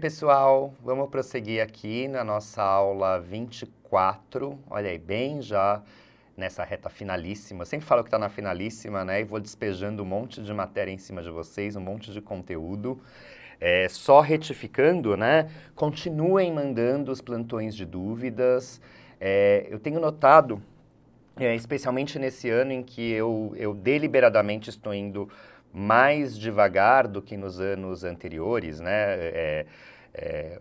pessoal, vamos prosseguir aqui na nossa aula 24. Olha aí, bem já nessa reta finalíssima. Eu sempre falo que está na finalíssima, né? E vou despejando um monte de matéria em cima de vocês, um monte de conteúdo. É, só retificando, né? Continuem mandando os plantões de dúvidas. É, eu tenho notado, é, especialmente nesse ano em que eu, eu deliberadamente estou indo mais devagar do que nos anos anteriores, né? É, é,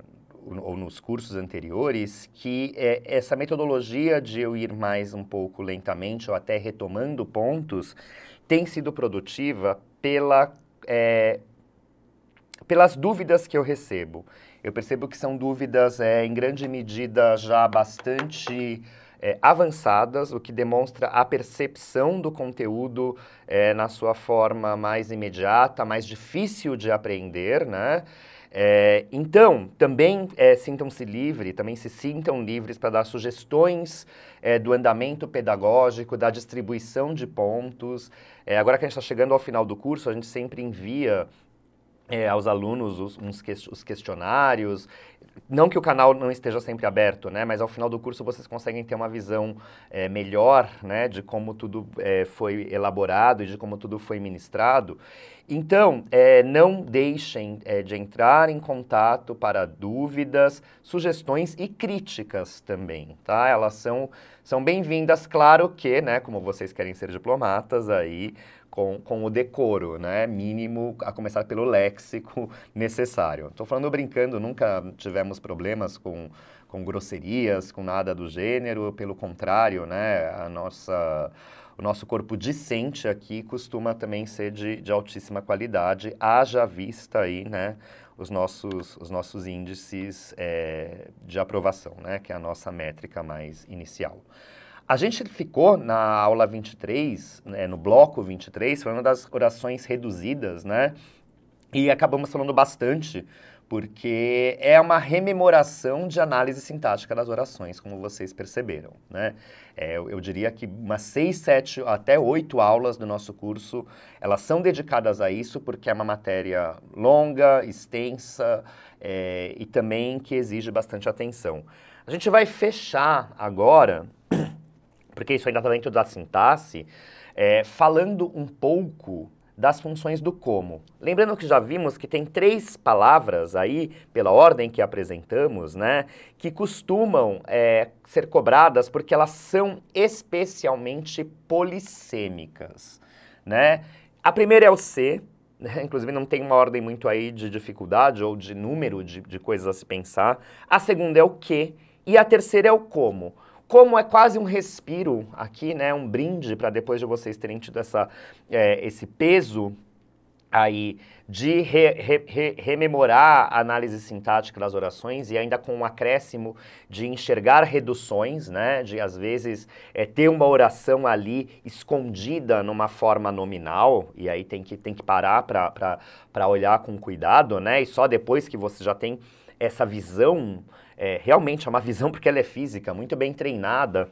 ou nos cursos anteriores, que é, essa metodologia de eu ir mais um pouco lentamente ou até retomando pontos tem sido produtiva pela, é, pelas dúvidas que eu recebo. Eu percebo que são dúvidas é, em grande medida já bastante é, avançadas, o que demonstra a percepção do conteúdo é, na sua forma mais imediata, mais difícil de aprender, né? É, então, também é, sintam-se livres, também se sintam livres para dar sugestões é, do andamento pedagógico, da distribuição de pontos. agora que a gente está chegando ao final do curso, a gente sempre envia é, aos alunos os, uns que, os questionários. Não que o canal não esteja sempre aberto, né? Mas ao final do curso vocês conseguem ter uma visão é, melhor, né? De como tudo é, foi elaborado e de como tudo foi ministrado. Então, é, não deixem é, de entrar em contato para dúvidas, sugestões e críticas também, tá? Elas são, são bem-vindas, claro que, né? Como vocês querem ser diplomatas aí, com, com o decoro, né? Mínimo, a começar pelo léxico necessário. Estou falando brincando, nunca tivemos problemas com, com grosserias, com nada do gênero, pelo contrário, né? A nossa o nosso corpo discente aqui costuma também ser de, de altíssima qualidade, haja vista aí, né, os nossos, os nossos índices é, de aprovação, né, que é a nossa métrica mais inicial. A gente ficou na aula 23, né, no bloco 23, falando das orações reduzidas, né? E acabamos falando bastante, porque é uma rememoração de análise sintática das orações, como vocês perceberam, né? É, eu, eu, diria que umas seis, sete, até oito aulas do nosso curso, elas são dedicadas a isso, porque é uma matéria longa, extensa é, e também que exige bastante atenção. A gente vai fechar agora porque isso ainda está dentro da sintaxe, é, falando um pouco das funções do como. Lembrando que já vimos que tem três palavras aí, pela ordem que apresentamos, né, que costumam é, ser cobradas porque elas são especialmente polissêmicas, né? A primeira é o ser né? inclusive não tem uma ordem muito aí de dificuldade ou de número de, de coisas a se pensar. A segunda é o que e a terceira é o como como é quase um respiro aqui, né, um brinde para depois de vocês terem tido essa, é, esse peso aí de re, re, re, rememorar a análise sintática das orações e ainda com um acréscimo de enxergar reduções, né, de às vezes é, ter uma oração ali escondida numa forma nominal e aí tem que, tem que parar para olhar com cuidado, né, e só depois que você já tem essa visão é, realmente é uma visão, porque ela é física, muito bem treinada.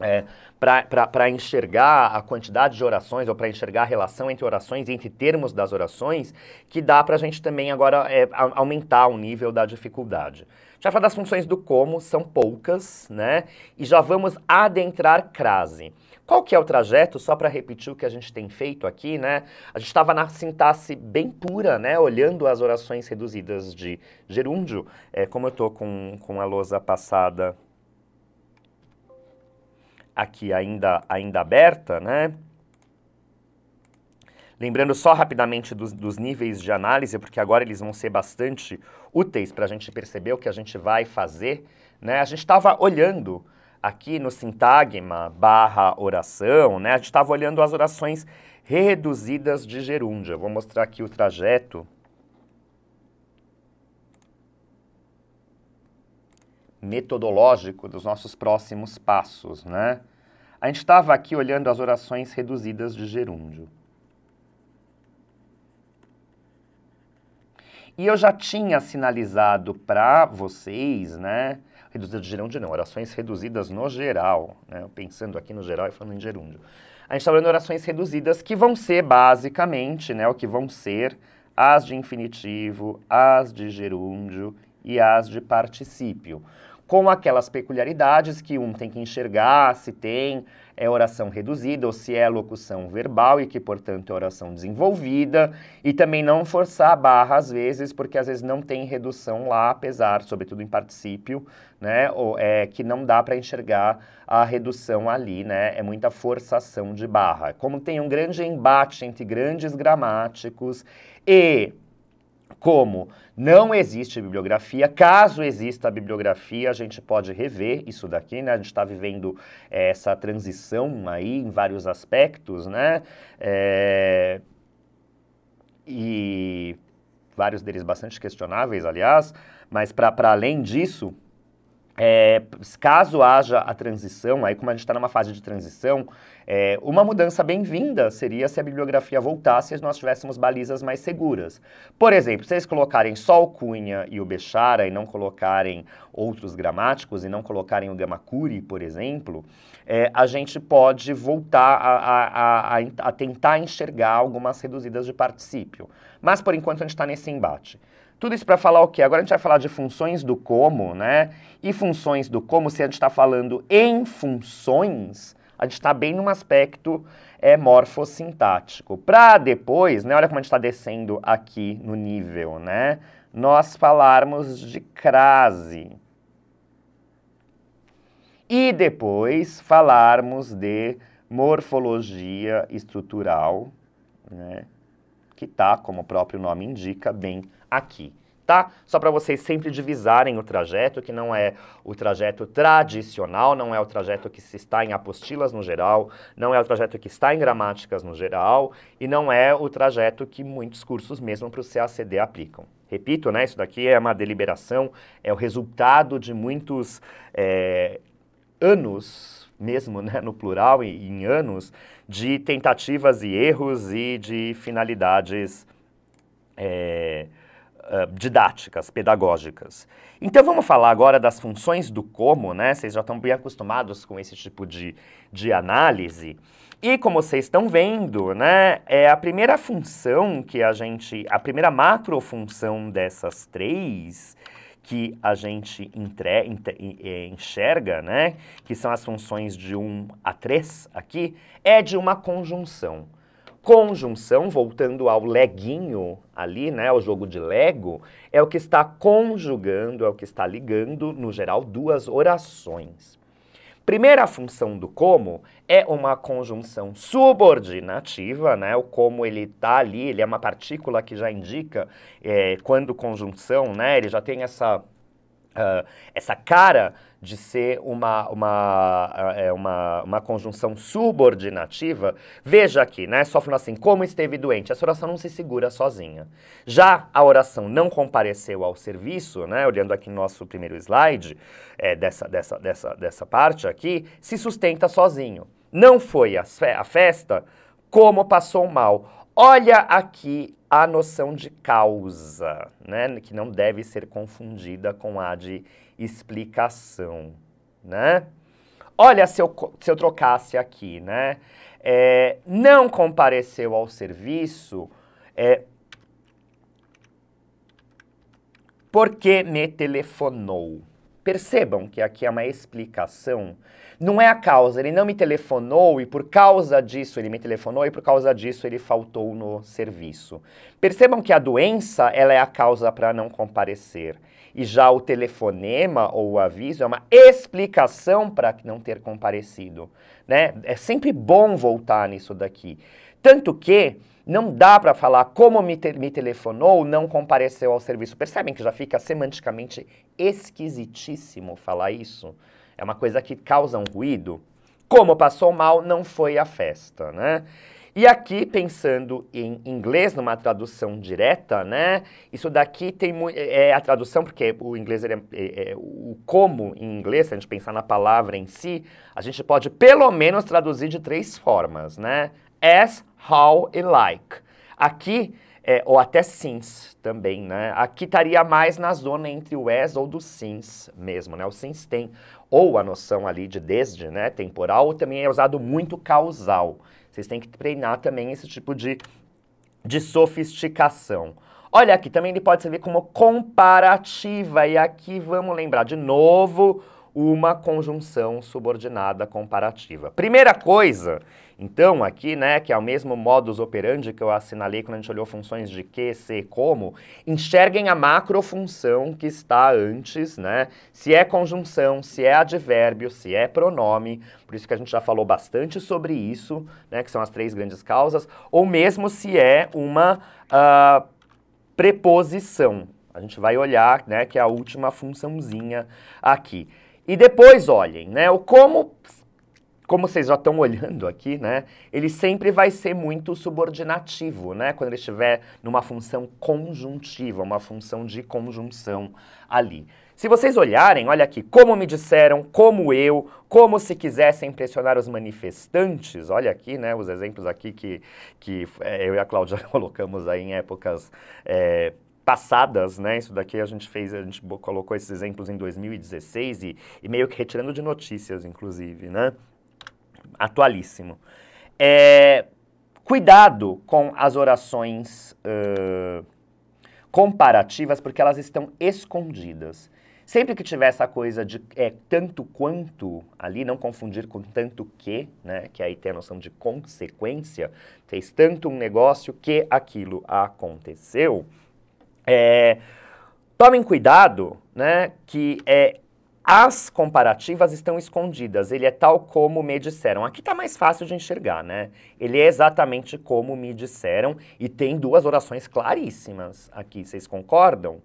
É, para enxergar a quantidade de orações ou para enxergar a relação entre orações e entre termos das orações, que dá para a gente também agora é, aumentar o nível da dificuldade. Já falar das funções do como, são poucas, né? E já vamos adentrar crase. Qual que é o trajeto, só para repetir o que a gente tem feito aqui, né? A gente estava na sintaxe bem pura, né? Olhando as orações reduzidas de gerúndio. É, como eu estou com, com a lousa passada aqui ainda, ainda aberta, né? Lembrando só rapidamente dos, dos, níveis de análise, porque agora eles vão ser bastante úteis para a gente perceber o que a gente vai fazer. Né? A gente estava olhando aqui no sintagma barra oração, né, a gente estava olhando as orações reduzidas de gerúndio. Eu vou mostrar aqui o trajeto. metodológico dos nossos próximos passos, né? A gente estava aqui olhando as orações reduzidas de gerúndio. E eu já tinha sinalizado para vocês, né, reduzido de gerúndio não, orações reduzidas no geral, né? pensando aqui no geral e falando em gerúndio. A gente está falando orações reduzidas que vão ser basicamente, né, o que vão ser as de infinitivo, as de gerúndio e as de particípio, com aquelas peculiaridades que um tem que enxergar se tem é oração reduzida ou se é locução verbal e que, portanto, é oração desenvolvida. E também não forçar a barra às vezes, porque às vezes não tem redução lá, apesar, sobretudo em particípio, né? Ou, é, que não dá para enxergar a redução ali, né? É muita forçação de barra. Como tem um grande embate entre grandes gramáticos e como não existe bibliografia, caso exista bibliografia, a gente pode rever isso daqui, né? A gente está vivendo é, essa transição aí em vários aspectos, né? É... E vários deles bastante questionáveis, aliás, mas para além disso, é, caso haja a transição, aí como a gente está numa fase de transição, é, uma mudança bem-vinda seria se a bibliografia voltasse e nós tivéssemos balizas mais seguras. Por exemplo, se eles colocarem só o Cunha e o Bechara e não colocarem outros gramáticos e não colocarem o Gamakuri, por exemplo, é, a gente pode voltar a, a, a, a tentar enxergar algumas reduzidas de particípio. Mas, por enquanto, a gente está nesse embate. Tudo isso para falar o quê? Agora a gente vai falar de funções do como, né? E funções do como, se a gente está falando em funções, a gente está bem num aspecto é, morfossintático. Para depois, né? Olha como a gente está descendo aqui no nível, né? Nós falarmos de crase. E depois falarmos de morfologia estrutural, né? que está, como o próprio nome indica, bem aqui, tá? Só para vocês sempre divisarem o trajeto, que não é o trajeto tradicional, não é o trajeto que se está em apostilas no geral, não é o trajeto que está em gramáticas no geral e não é o trajeto que muitos cursos mesmo para o CACD aplicam. Repito, né, isso daqui é uma deliberação, é o resultado de muitos é, anos, mesmo né, no plural, e em anos, de tentativas e erros e de finalidades é, didáticas, pedagógicas. Então vamos falar agora das funções do como, né? Vocês já estão bem acostumados com esse tipo de, de análise. E como vocês estão vendo, né, é a primeira função que a gente, a primeira macrofunção dessas três que a gente entre, enxerga, né, que são as funções de 1 a 3 aqui, é de uma conjunção conjunção, voltando ao leguinho ali, né, ao jogo de lego, é o que está conjugando, é o que está ligando, no geral, duas orações. Primeira função do como é uma conjunção subordinativa, né? O como ele está ali, ele é uma partícula que já indica é, quando conjunção, né? Ele já tem essa Uh, essa cara de ser uma, uma, é uma, uma conjunção subordinativa, veja aqui, né? Só falando assim, como esteve doente, essa oração não se segura sozinha. Já a oração não compareceu ao serviço, né? Olhando aqui no nosso primeiro slide, é, dessa, dessa, dessa, dessa parte aqui, se sustenta sozinho. Não foi a, fe a festa como passou mal. Olha aqui a noção de causa, né, que não deve ser confundida com a de explicação, né? Olha, se eu, se eu trocasse aqui, né? É, não compareceu ao serviço é, porque me telefonou. Percebam que aqui é uma explicação. Não é a causa, ele não me telefonou e por causa disso ele me telefonou e por causa disso ele faltou no serviço. Percebam que a doença, ela é a causa para não comparecer. E já o telefonema ou o aviso é uma explicação para não ter comparecido, né? É sempre bom voltar nisso daqui. Tanto que não dá para falar como me, te me telefonou, não compareceu ao serviço. Percebem que já fica semanticamente esquisitíssimo falar isso? É uma coisa que causa um ruído. Como passou mal, não foi à festa, né? E aqui, pensando em inglês, numa tradução direta, né? Isso daqui tem é, é a tradução, porque o inglês, é, é, é, o como em inglês, se a gente pensar na palavra em si, a gente pode pelo menos traduzir de três formas, né? as, how e like. Aqui, é, ou até since também, né? Aqui estaria mais na zona entre o as ou do since mesmo, né? O since tem ou a noção ali de desde, né? Temporal, ou também é usado muito causal. Vocês têm que treinar também esse tipo de, de sofisticação. Olha aqui, também ele pode servir como comparativa. E aqui vamos lembrar de novo uma conjunção subordinada comparativa. Primeira coisa então, aqui, né, que é o mesmo modus operandi que eu assinalei quando a gente olhou funções de que, se, como, enxerguem a macrofunção que está antes, né? Se é conjunção, se é advérbio, se é pronome, por isso que a gente já falou bastante sobre isso, né, que são as três grandes causas, ou mesmo se é uma uh, preposição. A gente vai olhar, né, que é a última funçãozinha aqui. E depois olhem, né, o como como vocês já estão olhando aqui, né, ele sempre vai ser muito subordinativo, né, quando ele estiver numa função conjuntiva, uma função de conjunção ali. Se vocês olharem, olha aqui, como me disseram, como eu, como se quisessem pressionar os manifestantes, olha aqui, né, os exemplos aqui que, que é, eu e a Cláudia colocamos aí em épocas é, passadas, né? Isso daqui a gente fez, a gente colocou esses exemplos em 2016 e, e meio que retirando de notícias, inclusive, né? atualíssimo. É, cuidado com as orações uh, comparativas, porque elas estão escondidas. Sempre que tiver essa coisa de é, tanto quanto ali, não confundir com tanto que, né? Que aí tem a noção de consequência. Fez tanto um negócio que aquilo aconteceu. É, tomem cuidado, né? Que é, as comparativas estão escondidas, ele é tal como me disseram. Aqui está mais fácil de enxergar, né? Ele é exatamente como me disseram e tem duas orações claríssimas aqui, vocês concordam?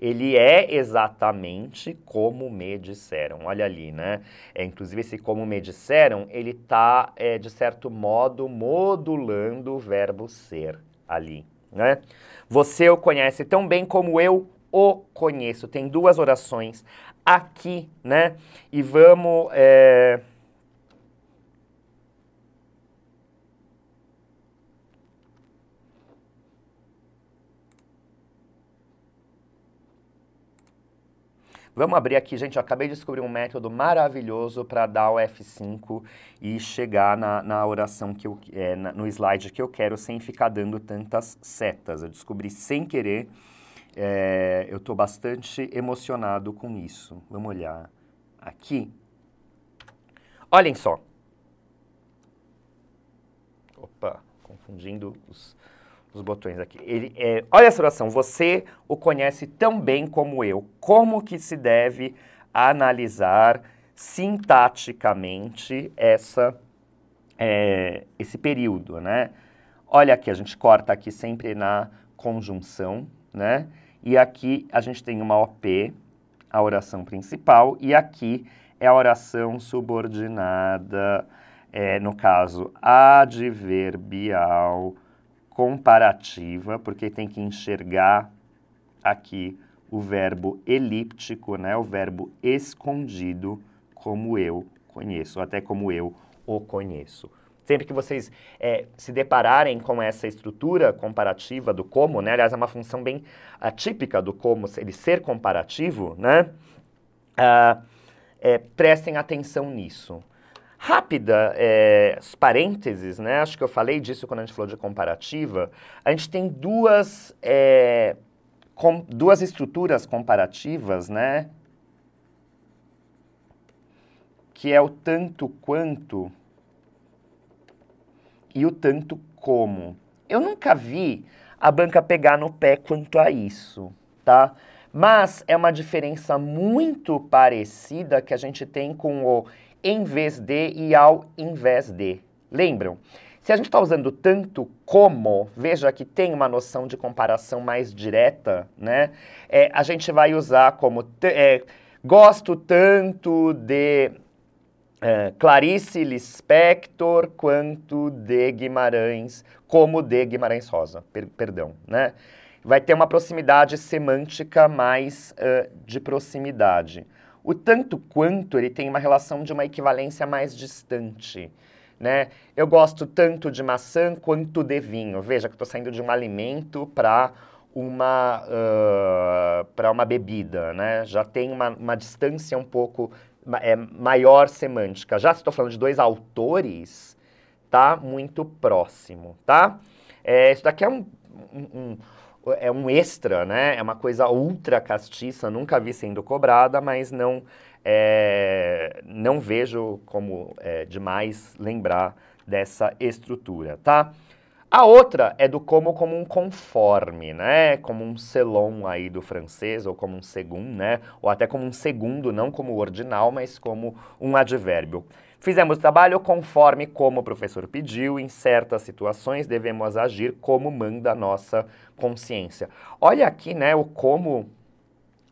Ele é exatamente como me disseram. Olha ali, né? É, inclusive, esse como me disseram, ele está, é, de certo modo, modulando o verbo ser ali, né? Você o conhece tão bem como eu o conheço. Tem duas orações aqui, né? E vamos. É... Vamos abrir aqui, gente. Eu acabei de descobrir um método maravilhoso para dar o F5 e chegar na, na oração que eu, é, na, no slide que eu quero sem ficar dando tantas setas. Eu descobri sem querer é, eu estou bastante emocionado com isso. Vamos olhar aqui. Olhem só. Opa, confundindo os, os botões aqui. Ele, é, olha essa oração. Você o conhece tão bem como eu. Como que se deve analisar sintaticamente essa, é, esse período, né? Olha aqui, a gente corta aqui sempre na conjunção, né? E aqui a gente tem uma OP, a oração principal, e aqui é a oração subordinada, é, no caso adverbial, comparativa, porque tem que enxergar aqui o verbo elíptico, né, o verbo escondido, como eu conheço, até como eu o conheço. Sempre que vocês é, se depararem com essa estrutura comparativa do como, né? aliás, é uma função bem atípica do como, ele ser comparativo, né? Ah, é, prestem atenção nisso. Rápida, é, parênteses, né? acho que eu falei disso quando a gente falou de comparativa, a gente tem duas, é, com, duas estruturas comparativas, né? que é o tanto quanto e o tanto como. Eu nunca vi a banca pegar no pé quanto a isso, tá? Mas é uma diferença muito parecida que a gente tem com o em vez de e ao invés de. Lembram? Se a gente está usando tanto como, veja que tem uma noção de comparação mais direta, né? É, a gente vai usar como é, gosto tanto de é, Clarice Lispector quanto de Guimarães, como de Guimarães Rosa, per, perdão, né? Vai ter uma proximidade semântica mais uh, de proximidade. O tanto quanto ele tem uma relação de uma equivalência mais distante. Né? Eu gosto tanto de maçã quanto de vinho. Veja que estou saindo de um alimento para uma, uh, uma bebida, né? Já tem uma, uma distância um pouco é, maior semântica. Já se estou falando de dois autores, tá muito próximo, tá? É, isso daqui é um, um, um, é um extra, né? É uma coisa ultra castiça, nunca vi sendo cobrada, mas não, é, não vejo como é, demais lembrar dessa estrutura, tá? A outra é do como como um conforme, né? Como um selon aí do francês, ou como um segundo, né? Ou até como um segundo, não como ordinal, mas como um advérbio. Fizemos o trabalho conforme como o professor pediu, em certas situações devemos agir como manda a nossa consciência. Olha aqui, né, o como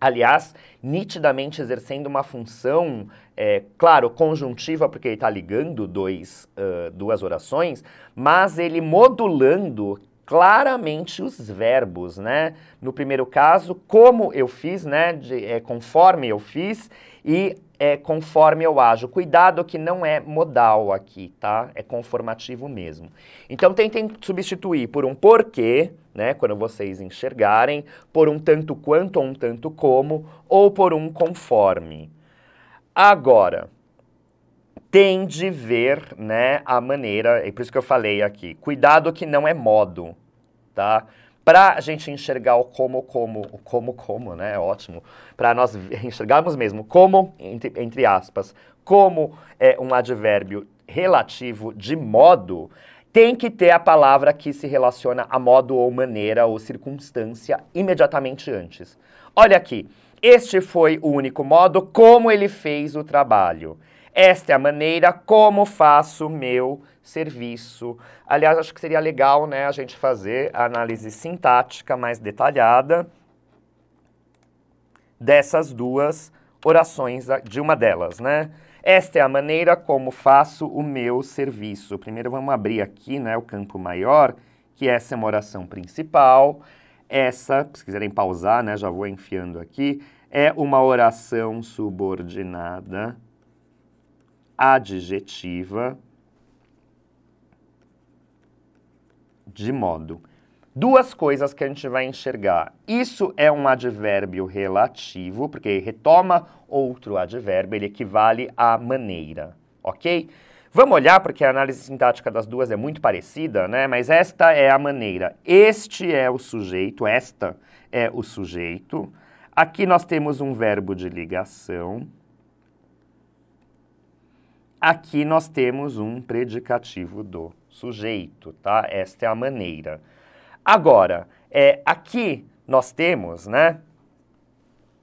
aliás, nitidamente exercendo uma função, é, claro, conjuntiva, porque ele está ligando dois, uh, duas orações, mas ele modulando claramente os verbos, né? No primeiro caso, como eu fiz, né? De, é, conforme eu fiz e é, conforme eu ajo. Cuidado que não é modal aqui, tá? É conformativo mesmo. Então tentem substituir por um porquê, né? Quando vocês enxergarem, por um tanto quanto ou um tanto como, ou por um conforme. Agora, tem de ver, né, a maneira, e é por isso que eu falei aqui, cuidado que não é modo, tá? Para a gente enxergar o como, como, o como, como, né? É ótimo. Para nós enxergarmos mesmo como, entre, entre aspas, como é um advérbio relativo de modo, tem que ter a palavra que se relaciona a modo ou maneira ou circunstância imediatamente antes. Olha aqui, este foi o único modo como ele fez o trabalho. Esta é a maneira como faço meu serviço. Aliás, acho que seria legal né, a gente fazer a análise sintática mais detalhada dessas duas orações, de uma delas, né? Esta é a maneira como faço o meu serviço. Primeiro vamos abrir aqui né, o campo maior, que essa é uma oração principal. Essa, se quiserem pausar, né, já vou enfiando aqui, é uma oração subordinada adjetiva de modo. Duas coisas que a gente vai enxergar. Isso é um advérbio relativo, porque retoma outro advérbio, ele equivale à maneira, ok? Vamos olhar, porque a análise sintática das duas é muito parecida, né? Mas esta é a maneira. Este é o sujeito, esta é o sujeito. Aqui nós temos um verbo de ligação. Aqui nós temos um predicativo do sujeito, tá? Esta é a maneira. Agora, é, aqui nós temos, né,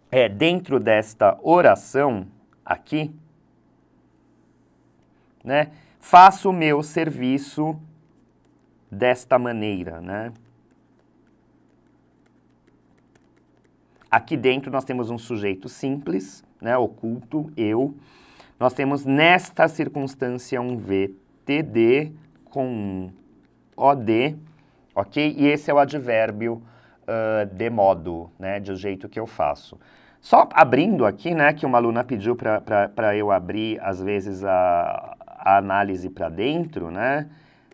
é, dentro desta oração aqui, né, faço o meu serviço desta maneira, né? Aqui dentro nós temos um sujeito simples, né, oculto, eu. Nós temos nesta circunstância um VTD com um OD ok? E esse é o advérbio uh, de modo, né, de jeito que eu faço. Só abrindo aqui, né, que uma aluna pediu para eu abrir, às vezes, a, a análise para dentro, né?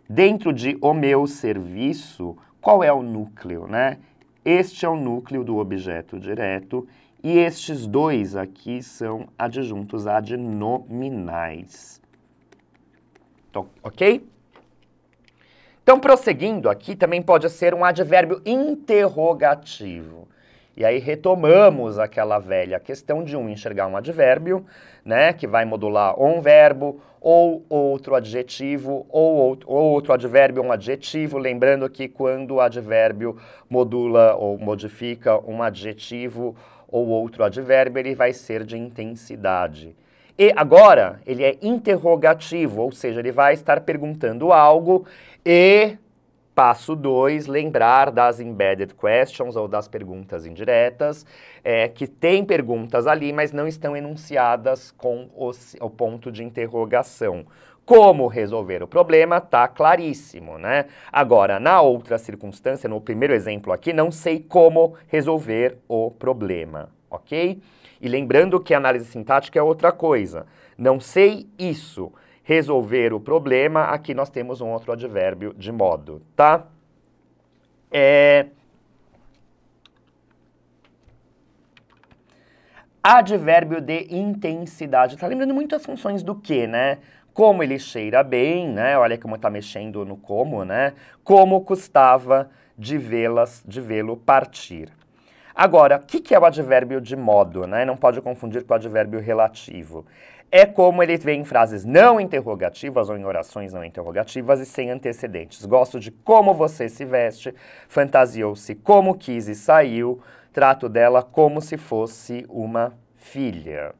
Dentro de o meu serviço, qual é o núcleo, né? Este é o núcleo do objeto direto e estes dois aqui são adjuntos adnominais. Então, ok? Então, prosseguindo aqui, também pode ser um advérbio interrogativo. E aí retomamos aquela velha questão de um enxergar um advérbio, né, que vai modular um verbo, ou outro adjetivo, ou outro advérbio, um adjetivo. Lembrando que quando o advérbio modula ou modifica um adjetivo ou outro advérbio, ele vai ser de intensidade. E agora, ele é interrogativo, ou seja, ele vai estar perguntando algo e. Passo 2, lembrar das embedded questions ou das perguntas indiretas, é, que tem perguntas ali, mas não estão enunciadas com o, o ponto de interrogação. Como resolver o problema tá claríssimo, né? Agora, na outra circunstância, no primeiro exemplo aqui, não sei como resolver o problema, ok? E lembrando que análise sintática é outra coisa. Não sei isso. Resolver o problema, aqui nós temos um outro advérbio de modo, tá? É... Advérbio de intensidade. Tá lembrando muito as funções do que, né? Como ele cheira bem, né? Olha como tá mexendo no como, né? Como custava de vê-las, de vê-lo partir. Agora, o que, que é o advérbio de modo? Né? Não pode confundir com o advérbio relativo. É como ele vem em frases não interrogativas ou em orações não interrogativas e sem antecedentes. Gosto de como você se veste, fantasiou-se como quis e saiu, trato dela como se fosse uma filha.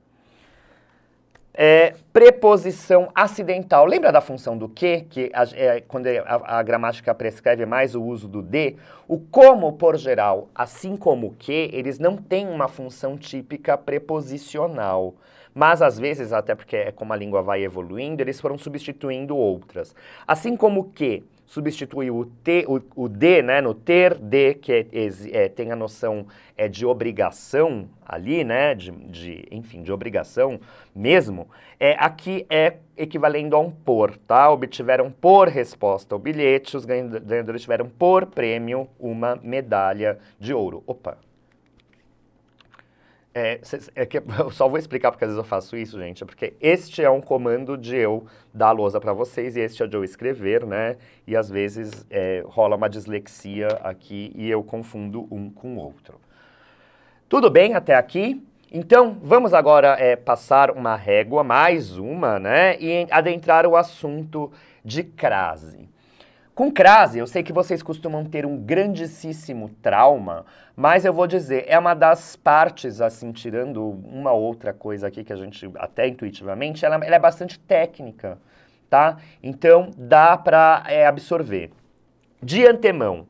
É, preposição acidental. Lembra da função do que, que a, é, quando a, a, gramática prescreve mais o uso do de? O como, por geral, assim como o que, eles não têm uma função típica preposicional. Mas às vezes, até porque é como a língua vai evoluindo, eles foram substituindo outras. Assim como o que substitui o, t, o, o de, né, no ter de, que é, é, tem a noção é, de obrigação ali, né, de, de, enfim, de obrigação mesmo, é, aqui é equivalendo a um por, tá? Obtiveram por resposta o bilhete, os ganhadores tiveram por prêmio uma medalha de ouro. Opa, é, é, que eu só vou explicar porque às vezes eu faço isso, gente, é porque este é um comando de eu dar a lousa para vocês e este é de eu escrever, né? E às vezes é, rola uma dislexia aqui e eu confundo um com o outro. Tudo bem até aqui? Então, vamos agora é, passar uma régua, mais uma, né? E adentrar o assunto de crase. Com crase, eu sei que vocês costumam ter um grandíssimo trauma, mas eu vou dizer, é uma das partes, assim, tirando uma outra coisa aqui que a gente, até intuitivamente, ela, ela é bastante técnica, tá? Então, dá para é, absorver. De antemão,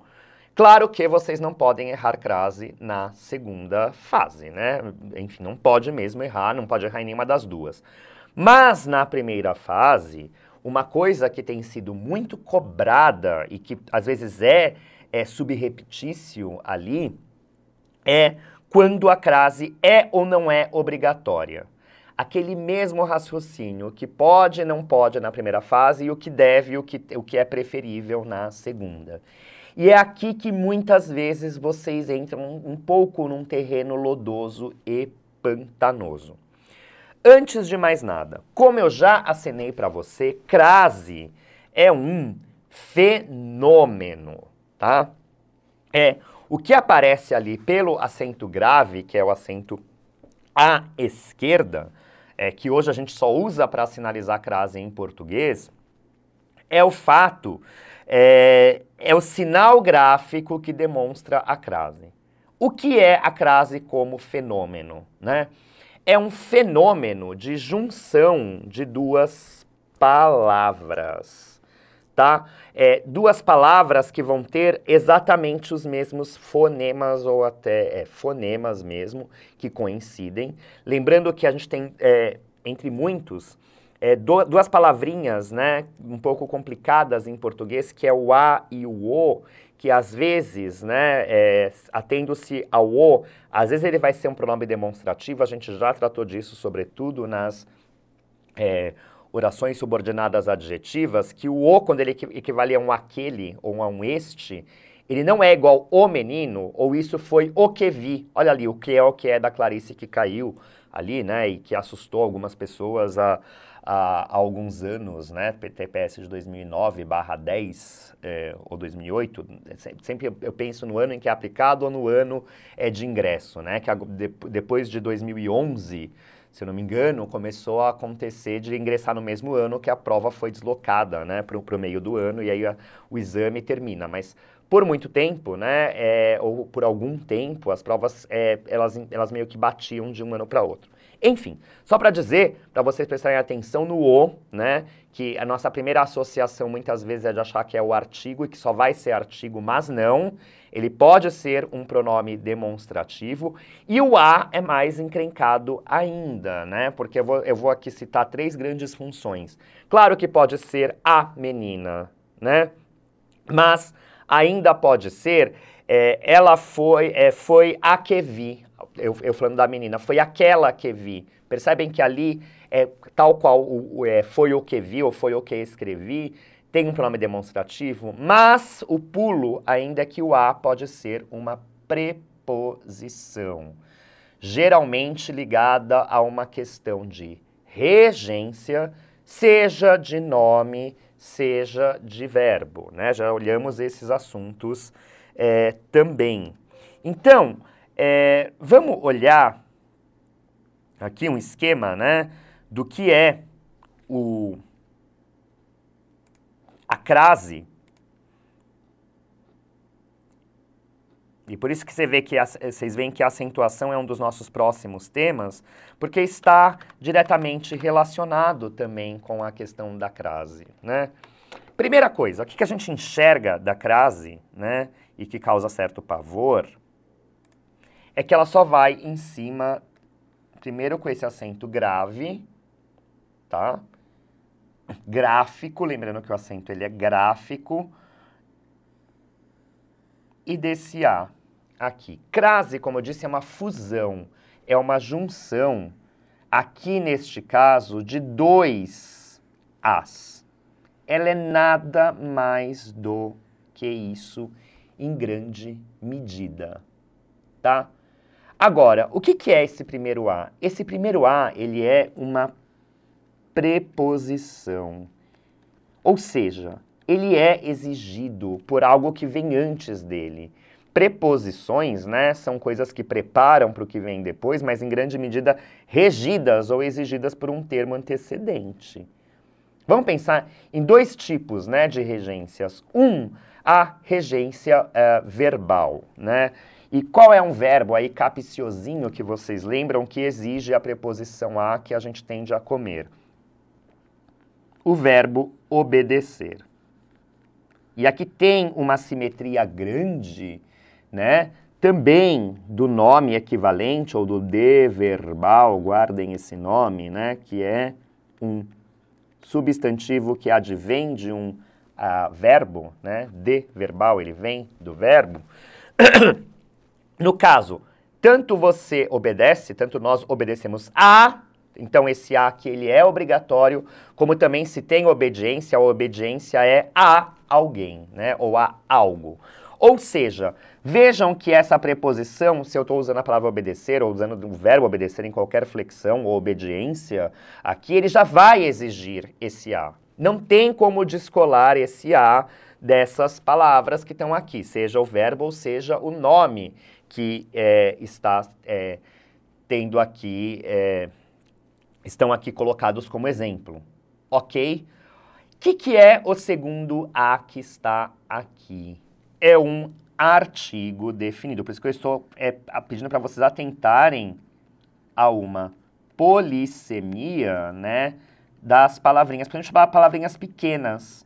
claro que vocês não podem errar crase na segunda fase, né? Enfim, não pode mesmo errar, não pode errar em nenhuma das duas. Mas na primeira fase, uma coisa que tem sido muito cobrada e que às vezes é, é subreptício ali é quando a crase é ou não é obrigatória. Aquele mesmo raciocínio que pode e não pode na primeira fase e o que deve e o que, o que é preferível na segunda. E é aqui que muitas vezes vocês entram um pouco num terreno lodoso e pantanoso. Antes de mais nada, como eu já acenei para você, crase é um fenômeno, tá? É o que aparece ali pelo acento grave, que é o acento à esquerda, é, que hoje a gente só usa para sinalizar crase em português, é o fato, é, é o sinal gráfico que demonstra a crase. O que é a crase como fenômeno, né? é um fenômeno de junção de duas palavras, tá? É, duas palavras que vão ter exatamente os mesmos fonemas ou até é, fonemas mesmo que coincidem. Lembrando que a gente tem é, entre muitos é, duas palavrinhas, né, um pouco complicadas em português, que é o a e o o, que às vezes, né, é, atendo-se ao o, às vezes ele vai ser um pronome demonstrativo, a gente já tratou disso, sobretudo nas é, orações subordinadas adjetivas, que o o, quando ele equivale a um aquele ou a um este, ele não é igual o menino, ou isso foi o que vi. Olha ali, o que é o que é da Clarice que caiu ali, né, e que assustou algumas pessoas a há, alguns anos, né, TPS de 2009/10 é, ou 2008, sempre eu penso no ano em que é aplicado ou no ano é de ingresso, né, que depois de 2011 se eu não me engano, começou a acontecer de ingressar no mesmo ano que a prova foi deslocada né, para o meio do ano e aí a, o exame termina. Mas por muito tempo, né, é, ou por algum tempo, as provas é, elas, elas meio que batiam de um ano para outro. Enfim, só para dizer, para vocês prestarem atenção no o, né? Que a nossa primeira associação muitas vezes é de achar que é o artigo e que só vai ser artigo, mas não. Ele pode ser um pronome demonstrativo. E o a é mais encrencado ainda, né? Porque eu vou, eu vou aqui citar três grandes funções. Claro que pode ser a menina, né? Mas ainda pode ser é, ela foi, é, foi a que vi, eu, eu falando da menina, foi aquela que vi. Percebem que ali é tal qual o, é, foi o que vi ou foi o que escrevi, tem um pronome demonstrativo, mas o pulo, ainda é que o a pode ser uma preposição, geralmente ligada a uma questão de regência, seja de nome, seja de verbo, né? Já olhamos esses assuntos é, também. Então, é, vamos olhar aqui um esquema né, do que é o, a crase. E por isso que você vê que vocês veem que a acentuação é um dos nossos próximos temas, porque está diretamente relacionado também com a questão da crase. Né? Primeira coisa, o que, que a gente enxerga da crase né, e que causa certo pavor é que ela só vai em cima, primeiro com esse acento grave, tá? Gráfico, lembrando que o acento ele é gráfico. E desse A aqui. Crase, como eu disse, é uma fusão, é uma junção, aqui neste caso, de dois As. Ela é nada mais do que isso em grande medida, tá? Agora, o que, que é esse primeiro A? Esse primeiro A, ele é uma preposição. Ou seja, ele é exigido por algo que vem antes dele. Preposições, né, são coisas que preparam para o que vem depois, mas em grande medida regidas ou exigidas por um termo antecedente. Vamos pensar em dois tipos, né, de regências. Um, a regência eh, verbal, né? E qual é um verbo aí capciosinho que vocês lembram que exige a preposição a que a gente tende a comer? O verbo obedecer. E aqui tem uma simetria grande, né? Também do nome equivalente ou do de verbal, guardem esse nome, né? Que é um substantivo que advém de um a verbo, né, de verbal, ele vem do verbo. No caso, tanto você obedece, tanto nós obedecemos a, então esse a que ele é obrigatório, como também se tem obediência, a obediência é a alguém, né, ou a algo. Ou seja, vejam que essa preposição, se eu estou usando a palavra obedecer, ou usando o verbo obedecer em qualquer flexão ou obediência, aqui ele já vai exigir esse a. Não tem como descolar esse A dessas palavras que estão aqui, seja o verbo ou seja o nome que é, está é, tendo aqui, é, estão aqui colocados como exemplo, ok? O que, que é o segundo A que está aqui? É um artigo definido, por isso que eu estou é, pedindo para vocês atentarem a uma polissemia, né? das palavrinhas, porque a gente fala palavrinhas pequenas.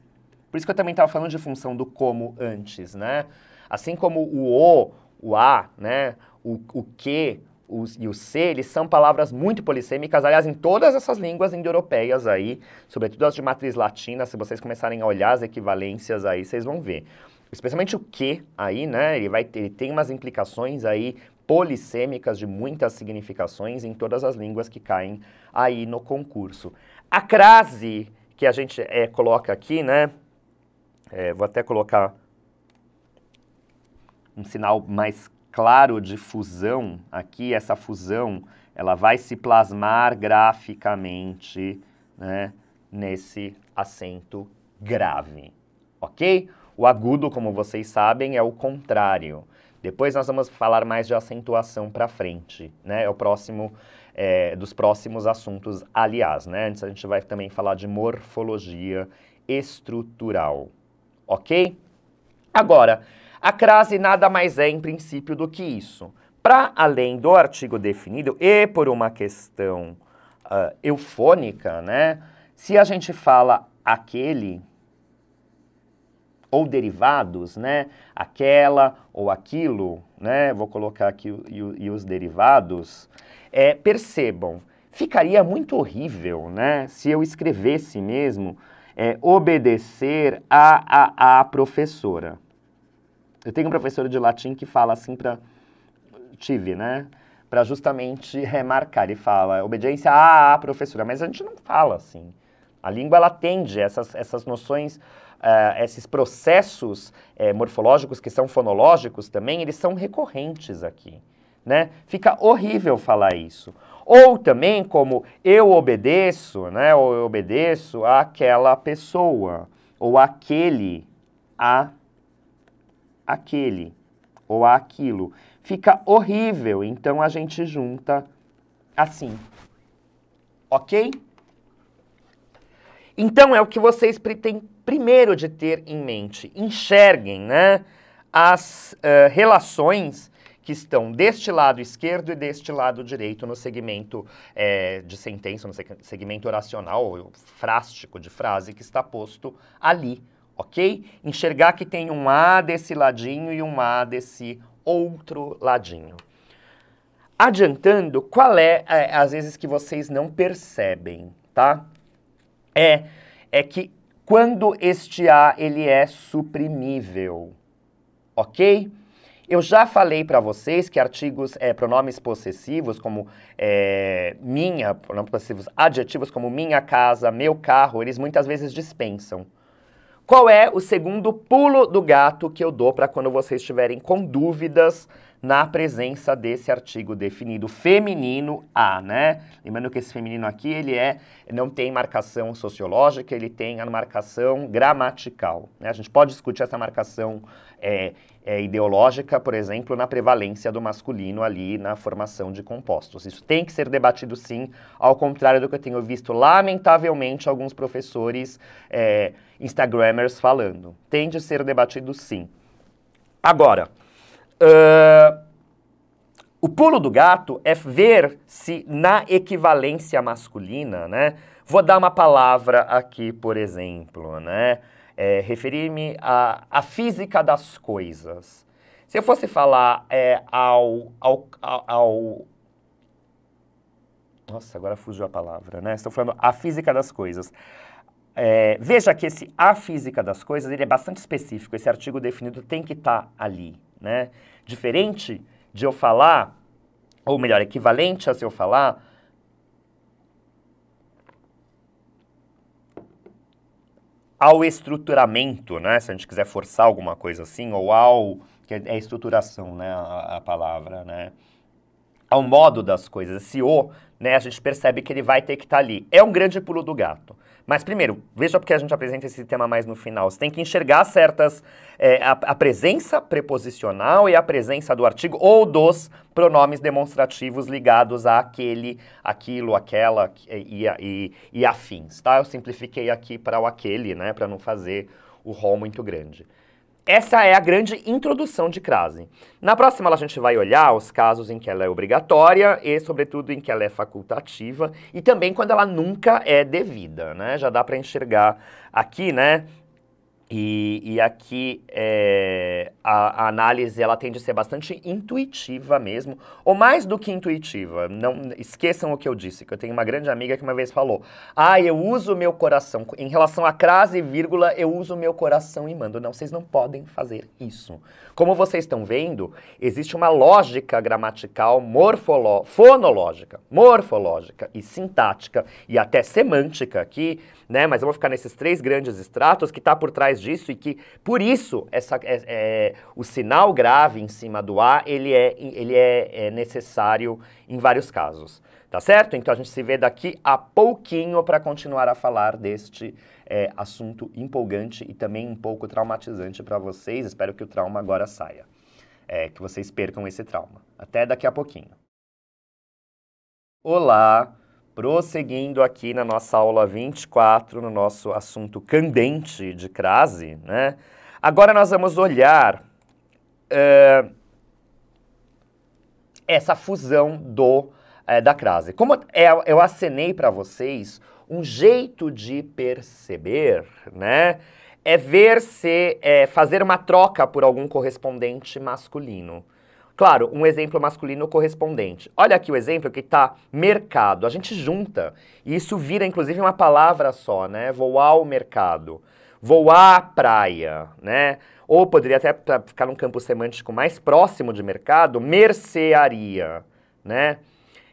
Por isso que eu também estava falando de função do como antes, né? Assim como o o, o a, né? O, o que o, e o c, eles são palavras muito polissêmicas, aliás, em todas essas línguas indo-europeias aí, sobretudo as de matriz latina, se vocês começarem a olhar as equivalências aí, vocês vão ver. Especialmente o que aí, né? Ele, vai, ele tem umas implicações aí polissêmicas de muitas significações em todas as línguas que caem aí no concurso. A crase que a gente é, coloca aqui, né? É, vou até colocar um sinal mais claro de fusão aqui. Essa fusão, ela vai se plasmar graficamente, né? Nesse acento grave, ok? O agudo, como vocês sabem, é o contrário. Depois nós vamos falar mais de acentuação para frente, né? É o próximo é, dos próximos assuntos, aliás, né? Antes a gente vai também falar de morfologia estrutural, ok? Agora, a crase nada mais é em princípio do que isso. Para além do artigo definido e por uma questão uh, eufônica, né? Se a gente fala aquele, ou derivados, né? Aquela ou aquilo, né? Vou colocar aqui e, e os derivados. É, percebam, ficaria muito horrível, né? Se eu escrevesse mesmo é, obedecer a, a, a professora. Eu tenho um professor de latim que fala assim para tive, né? Para justamente remarcar, ele fala obediência a, professora, mas a gente não fala assim. A língua ela tende essas essas noções uh, esses processos uh, morfológicos que são fonológicos também, eles são recorrentes aqui. Né? Fica horrível falar isso. Ou também como eu obedeço, né? ou eu obedeço àquela pessoa, ou aquele, a aquele, ou aquilo. Fica horrível, então a gente junta assim. Ok? Então é o que vocês pretendem primeiro de ter em mente, enxerguem né, as uh, relações que estão deste lado esquerdo e deste lado direito no segmento é, de sentença, no segmento oracional, ou frástico de frase que está posto ali, ok? Enxergar que tem um A desse ladinho e um A desse outro ladinho. Adiantando, qual é, é às vezes que vocês não percebem, tá? É, é que quando este A ele é suprimível, ok? Eu já falei para vocês que artigos, é, pronomes possessivos como é, minha, pronomes possessivos adjetivos como minha casa, meu carro, eles muitas vezes dispensam. Qual é o segundo pulo do gato que eu dou para quando vocês estiverem com dúvidas na presença desse artigo definido feminino A, né? Lembrando que esse feminino aqui, ele é, não tem marcação sociológica, ele tem a marcação gramatical. Né? A gente pode discutir essa marcação é, é, ideológica, por exemplo, na prevalência do masculino ali na formação de compostos. Isso tem que ser debatido sim, ao contrário do que eu tenho visto, lamentavelmente, alguns professores é, instagrammers falando. Tem de ser debatido sim. Agora, Uh, o pulo do gato é ver se na equivalência masculina, né? Vou dar uma palavra aqui, por exemplo, né? É, Referir-me à, à física das coisas. Se eu fosse falar é, ao, ao, ao, Nossa, agora fugiu a palavra, né? Estou falando a física das coisas. É, veja que esse a física das coisas, ele é bastante específico. Esse artigo definido tem que estar tá ali, né? Diferente de eu falar, ou melhor, equivalente a se eu falar, ao estruturamento, né? Se a gente quiser forçar alguma coisa assim, ou ao que é estruturação, né? A, a palavra, né? Ao modo das coisas, esse o, né? A gente percebe que ele vai ter que estar tá ali. É um grande pulo do gato. Mas primeiro, veja porque a gente apresenta esse tema mais no final. Você tem que enxergar certas. É, a, a, presença preposicional e a presença do artigo ou dos pronomes demonstrativos ligados eh, a aquele, aquilo, aquela e, e, e afins, tá? Eu simplifiquei aqui para o aquele, né? Para não fazer o rol muito grande. Essa é a grande introdução de crase. Na próxima aula a gente vai olhar os casos em que ela é obrigatória e, sobretudo, em que ela é facultativa e também quando ela nunca é devida, né? Já dá para enxergar aqui, né? E, e, aqui é, a, a, análise ela tende a ser bastante intuitiva mesmo, ou mais do que intuitiva. Não esqueçam o que eu disse, que eu tenho uma grande amiga que uma vez falou: "Ah, eu uso o meu coração em relação a crase e vírgula, eu uso o meu coração e mando". Não, vocês não podem fazer isso. Como vocês estão vendo, existe uma lógica gramatical, morfolo, fonológica, morfológica e sintática e até semântica aqui, né? Mas eu vou ficar nesses três grandes estratos que está por trás atrás disso e que, por isso, essa, é, é, o sinal grave em cima do A, ele, é, ele é, é necessário em vários casos. Tá certo? Então a gente se vê daqui a pouquinho para continuar a falar deste é, assunto empolgante e também um pouco traumatizante para vocês. Espero que o trauma agora saia. É, que vocês percam esse trauma. Até daqui a pouquinho. Olá! Prosseguindo aqui na nossa aula 24, no nosso assunto candente de crase, né? Agora nós vamos olhar uh, essa fusão do uh, da crase. Como eu, é, eu acenei para vocês, um jeito de perceber, né? É ver se é, fazer uma troca por algum correspondente masculino. Claro, um exemplo masculino correspondente. Olha aqui o exemplo que está mercado. A gente junta e isso vira inclusive uma palavra só, né? Voar ao mercado, voar à praia, né? Ou poderia até ficar num campo semântico mais próximo de mercado, mercearia, né?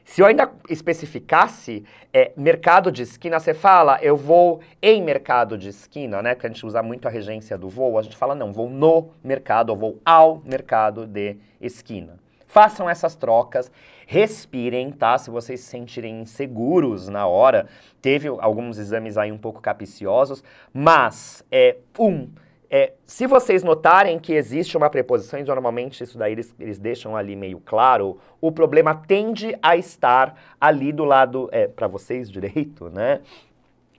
Se eu ainda especificasse é, mercado de esquina, você fala, eu vou em mercado de esquina, né? Porque a gente usa muito a regência do voo, a gente fala, não, vou no mercado, ou vou ao mercado de esquina. Façam essas trocas, respirem, tá? Se vocês se sentirem inseguros na hora, teve alguns exames aí um pouco capciosos, mas, é, um, é, se vocês notarem que existe uma preposição, e normalmente isso daí eles, eles deixam ali meio claro, o problema tende a estar ali do lado, é, para vocês direito, né?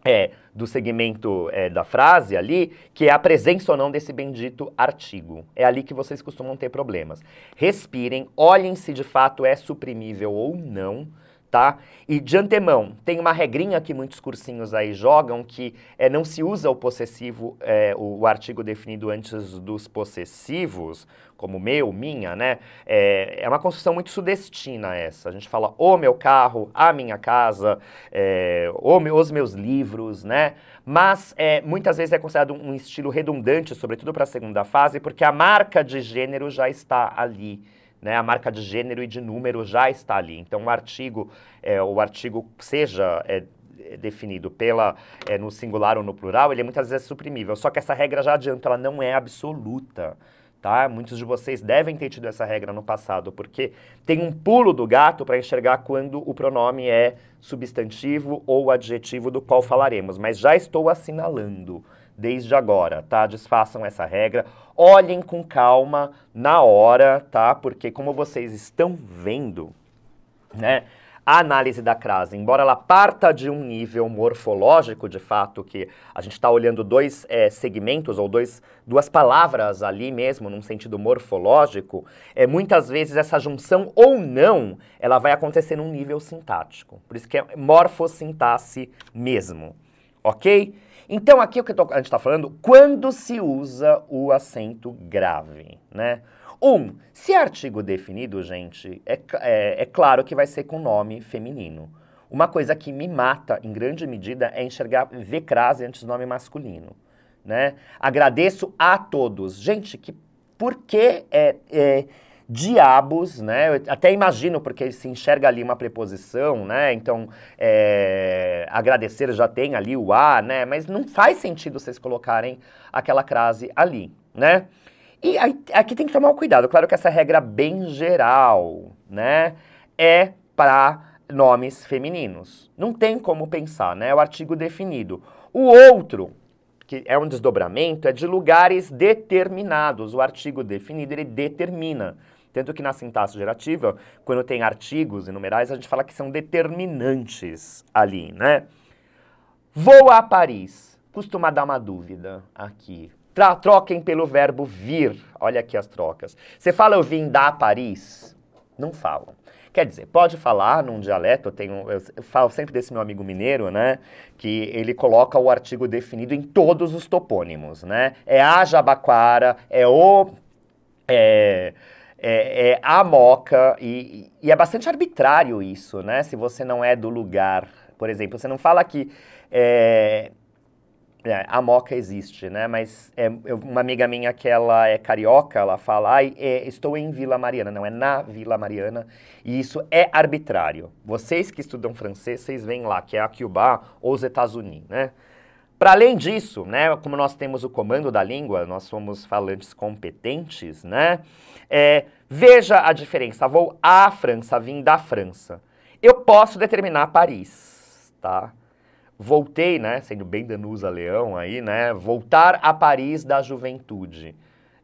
É, do segmento é, da frase ali, que é a presença ou não desse bendito artigo. É ali que vocês costumam ter problemas. Respirem, olhem se de fato é suprimível ou não tá? E de antemão, tem uma regrinha que muitos cursinhos aí jogam que é, não se usa o possessivo, é, o, o, artigo definido antes dos possessivos, como meu, minha, né? É, é, uma construção muito sudestina essa. A gente fala o meu carro, a minha casa, é, meu, os meus livros, né? Mas é, muitas vezes é considerado um estilo redundante, sobretudo para a segunda fase, porque a marca de gênero já está ali né, a marca de gênero e de número já está ali. Então, o artigo, é, o artigo seja é, é definido pela é, no singular ou no plural, ele é muitas vezes é suprimível. Só que essa regra já adianta, ela não é absoluta. Tá? Muitos de vocês devem ter tido essa regra no passado, porque tem um pulo do gato para enxergar quando o pronome é substantivo ou adjetivo do qual falaremos, mas já estou assinalando desde agora, tá? Desfaçam essa regra Olhem com calma na hora, tá? Porque como vocês estão vendo, né? A análise da crase, embora ela parta de um nível morfológico, de fato, que a gente está olhando dois é, segmentos ou dois, duas palavras ali mesmo, num sentido morfológico, é, muitas vezes essa junção ou não, ela vai acontecer num nível sintático. Por isso que é morfossintaxe mesmo, ok? Então, aqui é o que tô, a gente está falando quando se usa o acento grave, né? Um, se é artigo definido, gente, é, é, é claro que vai ser com nome feminino. Uma coisa que me mata, em grande medida, é enxergar V-crase antes do nome masculino. Né? Agradeço a todos. Gente, que, por que é, é diabos, né? Eu até imagino, porque se enxerga ali uma preposição, né? Então, é, agradecer já tem ali o a, né? Mas não faz sentido vocês colocarem aquela crase ali, né? E aí, aqui tem que tomar um cuidado. Claro que essa regra bem geral, né? É para nomes femininos. Não tem como pensar, né? É o artigo definido. O outro, que é um desdobramento, é de lugares determinados. O artigo definido, ele determina. Tanto que na sintaxe gerativa, quando tem artigos e numerais, a gente fala que são determinantes ali, né? Vou a Paris. Costuma dar uma dúvida aqui. Tra troquem pelo verbo vir. Olha aqui as trocas. Você fala eu vim da Paris? Não falam. Quer dizer, pode falar num dialeto, eu, tenho, eu, falo sempre desse meu amigo mineiro, né? Que ele coloca o artigo definido em todos os topônimos, né? É a Jabaquara, é o. É, é, é a moca, e, e, é bastante arbitrário isso, né? Se você não é do lugar, por exemplo, você não fala que é, é a moca existe, né? Mas é, uma amiga minha que ela é carioca, ela fala, ai, é, estou em Vila Mariana, não, é na Vila Mariana, e isso é arbitrário. Vocês que estudam francês, vocês veem lá, que é a Cuba ou os Estados Unidos, né? Para além disso, né, como nós temos o comando da língua, nós somos falantes competentes, né? É, veja a diferença. Vou à França, vim da França. Eu posso determinar Paris, tá? Voltei, né? Sendo bem Danusa Leão aí, né? Voltar a Paris da juventude.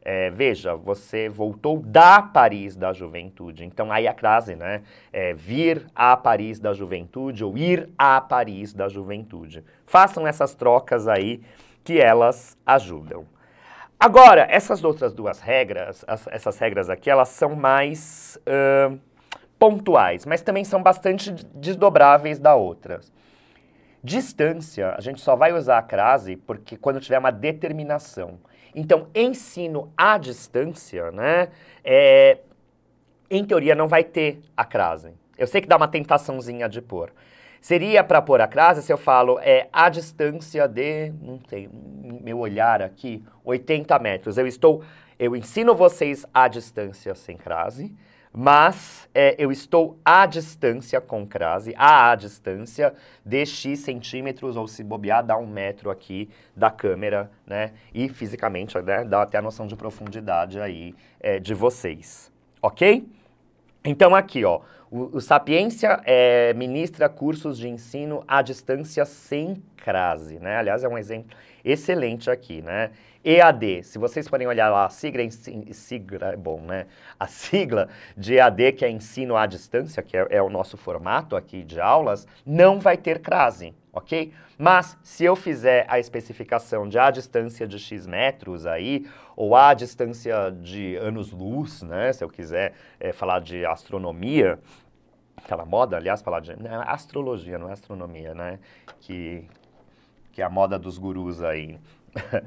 É, veja, você voltou da Paris da juventude. Então, aí a crase, né? É, vir a Paris da juventude ou ir a Paris da juventude. Façam essas trocas aí que elas ajudam. Agora, essas outras duas regras, as, essas regras aqui, elas são mais uh, pontuais, mas também são bastante desdobráveis da outra. Distância, a gente só vai usar a crase porque quando tiver uma determinação. Então, ensino à distância, né, é, em teoria não vai ter a crase. Eu sei que dá uma tentaçãozinha de pôr, Seria para pôr a crase se eu falo é a distância de, não tem, meu olhar aqui, 80 metros. Eu estou, eu ensino vocês a distância sem crase, mas é, eu estou à distância com crase, a à distância de X centímetros, ou se bobear, dá um metro aqui da câmera, né? E fisicamente, né, dá até a noção de profundidade aí é, de vocês, ok? Então aqui, ó, o, o Sapiência é, ministra cursos de ensino à distância sem crase, né? Aliás, é um exemplo excelente aqui, né? EAD, se vocês forem olhar lá, a sigla, sigla é bom, né? A sigla de EAD, que é ensino à distância, que é, é o nosso formato aqui de aulas, não vai ter crase ok? Mas se eu fizer a especificação de a distância de x metros aí, ou a distância de anos-luz, né? Se eu quiser é, falar de astronomia, aquela moda, aliás, falar de né, astrologia, não é astronomia, né? Que, que é a moda dos gurus aí.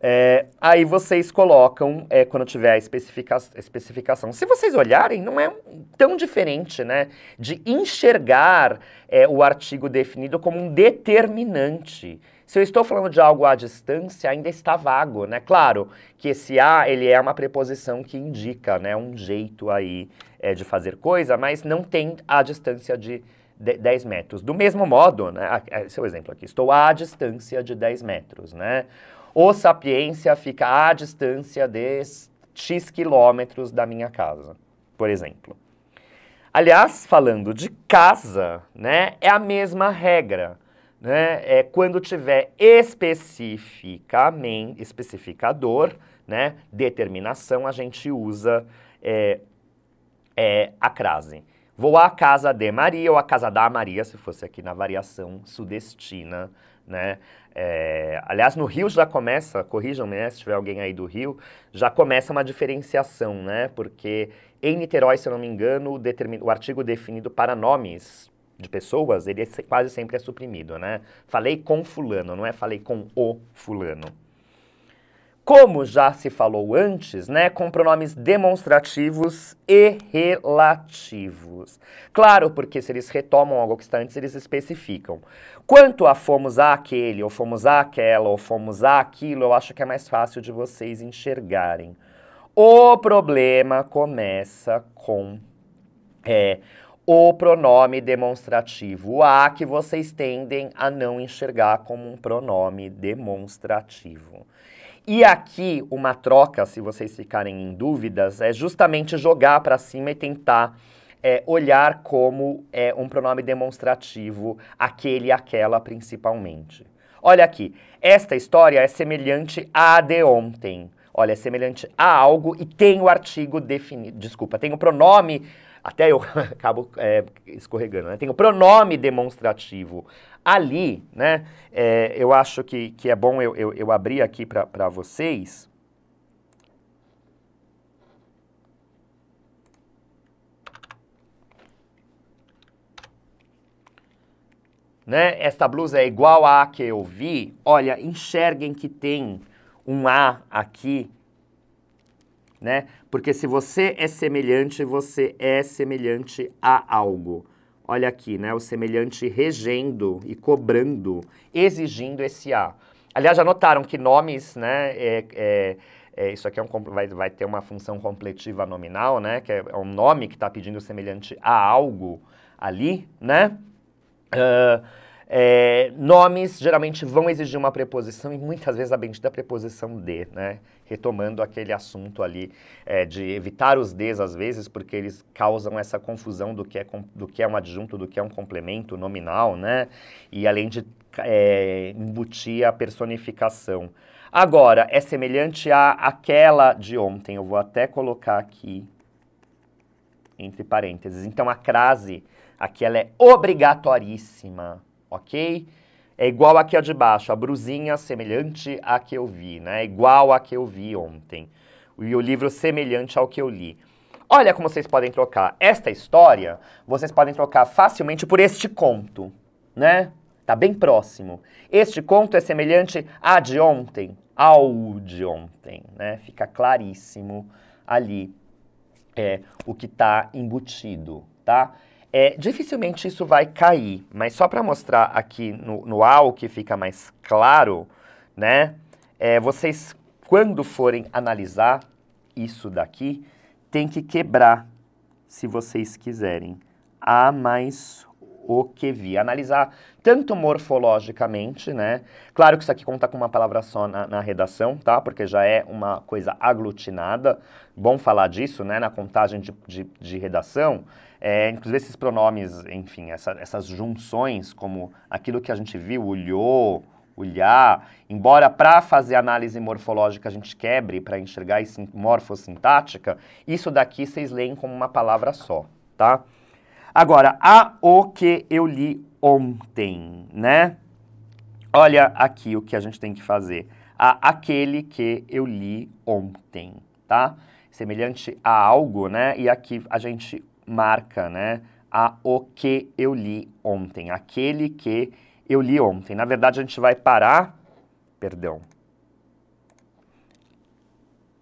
é, aí vocês colocam, é, quando tiver a especifica especificação. Se vocês olharem, não é tão diferente, né? De enxergar é, o artigo definido como um determinante. Se eu estou falando de algo à distância, ainda está vago, né? Claro que esse a, ele é uma preposição que indica, né? Um jeito aí é, de fazer coisa, mas não tem a distância de 10 metros. Do mesmo modo, né, esse é o exemplo aqui, estou à distância de 10 metros, né? O Sapiência fica à distância de X quilômetros da minha casa, por exemplo. Aliás, falando de casa, né, é a mesma regra. Né? É quando tiver especificamente, especificador, né, determinação, a gente usa é, é, a crase. Vou à casa de Maria ou à casa da Maria, se fosse aqui na variação sudestina, né? É, aliás, no Rio já começa, corrijam-me né, se tiver alguém aí do Rio, já começa uma diferenciação, né? Porque em Niterói, se eu não me engano, o, o artigo definido para nomes de pessoas, ele é quase sempre é suprimido, né? Falei com fulano, não é falei com o fulano. Como já se falou antes, né, com pronomes demonstrativos e relativos. Claro, porque se eles retomam algo que está antes, eles especificam. Quanto a fomos aquele, ou fomos aquela, ou fomos aquilo, eu acho que é mais fácil de vocês enxergarem. O problema começa com é, o pronome demonstrativo a, que vocês tendem a não enxergar como um pronome demonstrativo. E aqui, uma troca, se vocês ficarem em dúvidas, é justamente jogar para cima e tentar é, olhar como é, um pronome demonstrativo, aquele e aquela principalmente. Olha aqui, esta história é semelhante à de ontem. Olha, é semelhante a algo e tem o artigo definido. Desculpa, tem o pronome até eu acabo é, escorregando. Né? Tem o pronome demonstrativo. Ali, né, é, eu acho que, que é bom eu, eu, eu abrir aqui para vocês. Né? Esta blusa é igual à que eu vi. Olha, enxerguem que tem um A aqui né? Porque se você é semelhante, você é semelhante a algo. Olha aqui, né? O semelhante regendo e cobrando, exigindo esse a. Aliás, já notaram que nomes, né? É, é, é, isso aqui é um, vai, vai, ter uma função completiva nominal, né? Que é, é um nome que está pedindo semelhante a algo ali, né? Uh, é, nomes geralmente vão exigir uma preposição e muitas vezes a bendita preposição de, né? retomando aquele assunto ali é, de evitar os Ds às vezes, porque eles causam essa confusão do que é, do que é um adjunto, do que é um complemento nominal, né? E além de é, embutir a personificação. Agora, é semelhante à aquela de ontem, eu vou até colocar aqui entre parênteses. Então, a crase aqui ela é obrigatoríssima, ok? É igual aqui a de baixo, a brusinha semelhante à que eu vi, né? É igual à que eu vi ontem. E o livro semelhante ao que eu li. Olha como vocês podem trocar esta história, vocês podem trocar facilmente por este conto, né? Tá bem próximo. Este conto é semelhante a de ontem, ao de ontem, né? Fica claríssimo ali é o que está embutido, tá? É, dificilmente isso vai cair, mas só para mostrar aqui no, no AU que fica mais claro, né? É, vocês, quando forem analisar isso daqui, tem que quebrar, se vocês quiserem. A mais o que vi. Analisar tanto morfologicamente, né? Claro que isso aqui conta com uma palavra só na, na, redação, tá? Porque já é uma coisa aglutinada. Bom falar disso, né? Na contagem de, de, de redação, é, inclusive esses pronomes, enfim, essa, essas junções, como aquilo que a gente viu, olhou, olhar, embora para fazer análise morfológica a gente quebre para enxergar esse morfossintática, isso daqui vocês leem como uma palavra só, tá? Agora, a o que eu li ontem, né? Olha aqui o que a gente tem que fazer. A aquele que eu li ontem, tá? Semelhante a algo, né? E aqui a gente marca, né? A O Que Eu Li Ontem, aquele que eu li ontem. Na verdade, a gente vai parar, perdão,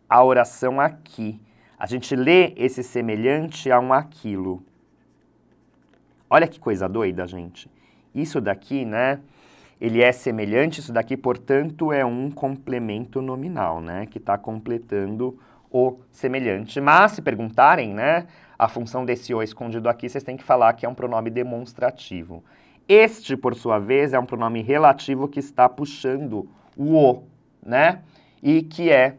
a oração aqui. A gente lê esse semelhante a um aquilo. Olha que coisa doida, gente. Isso daqui, né? Ele é semelhante, isso daqui, portanto, é um complemento nominal, né? Que está completando o semelhante. Mas, se perguntarem, né? a função desse o escondido aqui, vocês têm que falar que é um pronome demonstrativo. Este, por sua vez, é um pronome relativo que está puxando o o, né? E que é,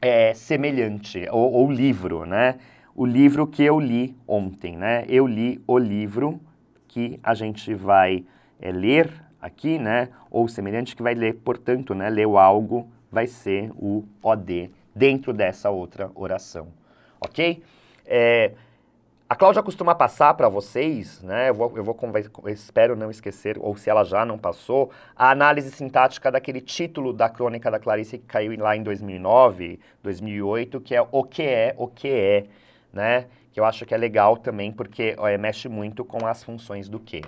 é semelhante, ou, ou livro, né? O livro que eu li ontem, né? Eu li o livro que a gente vai é, ler aqui, né? Ou semelhante que vai ler, portanto, né? Leu algo vai ser o OD dentro dessa outra oração, ok? É, a Cláudia costuma passar para vocês, né? Eu vou, eu vou eu espero não esquecer, ou se ela já não passou, a análise sintática daquele título da crônica da Clarice que caiu lá em 2009, 2008, que é O que é, o que é, né? Que eu acho que é legal também, porque ó, é, mexe muito com as funções do que.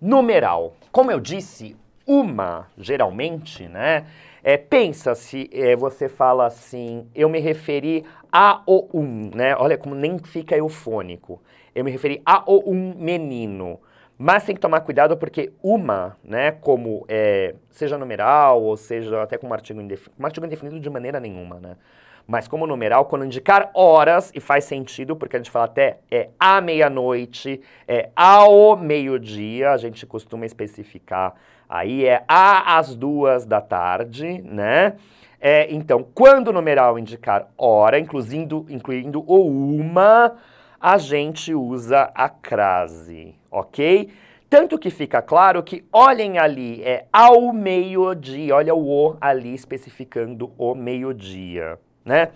Numeral. Como eu disse, uma, geralmente, né? É, pensa se é, você fala assim, eu me referi a o um, né? Olha como nem fica eufônico. Eu me referi a o um menino. Mas tem que tomar cuidado porque uma, né, como é, seja numeral ou seja até como artigo indefinido, artigo indefinido de maneira nenhuma, né? Mas como numeral, quando indicar horas, e faz sentido, porque a gente fala até é à meia-noite, é ao meio-dia, a gente costuma especificar Aí é às duas da tarde, né? É, então, quando o numeral indicar hora, incluindo, incluindo ou uma, a gente usa a crase, ok? Tanto que fica claro que, olhem ali, é ao meio-dia, olha o O ali especificando o meio-dia, né?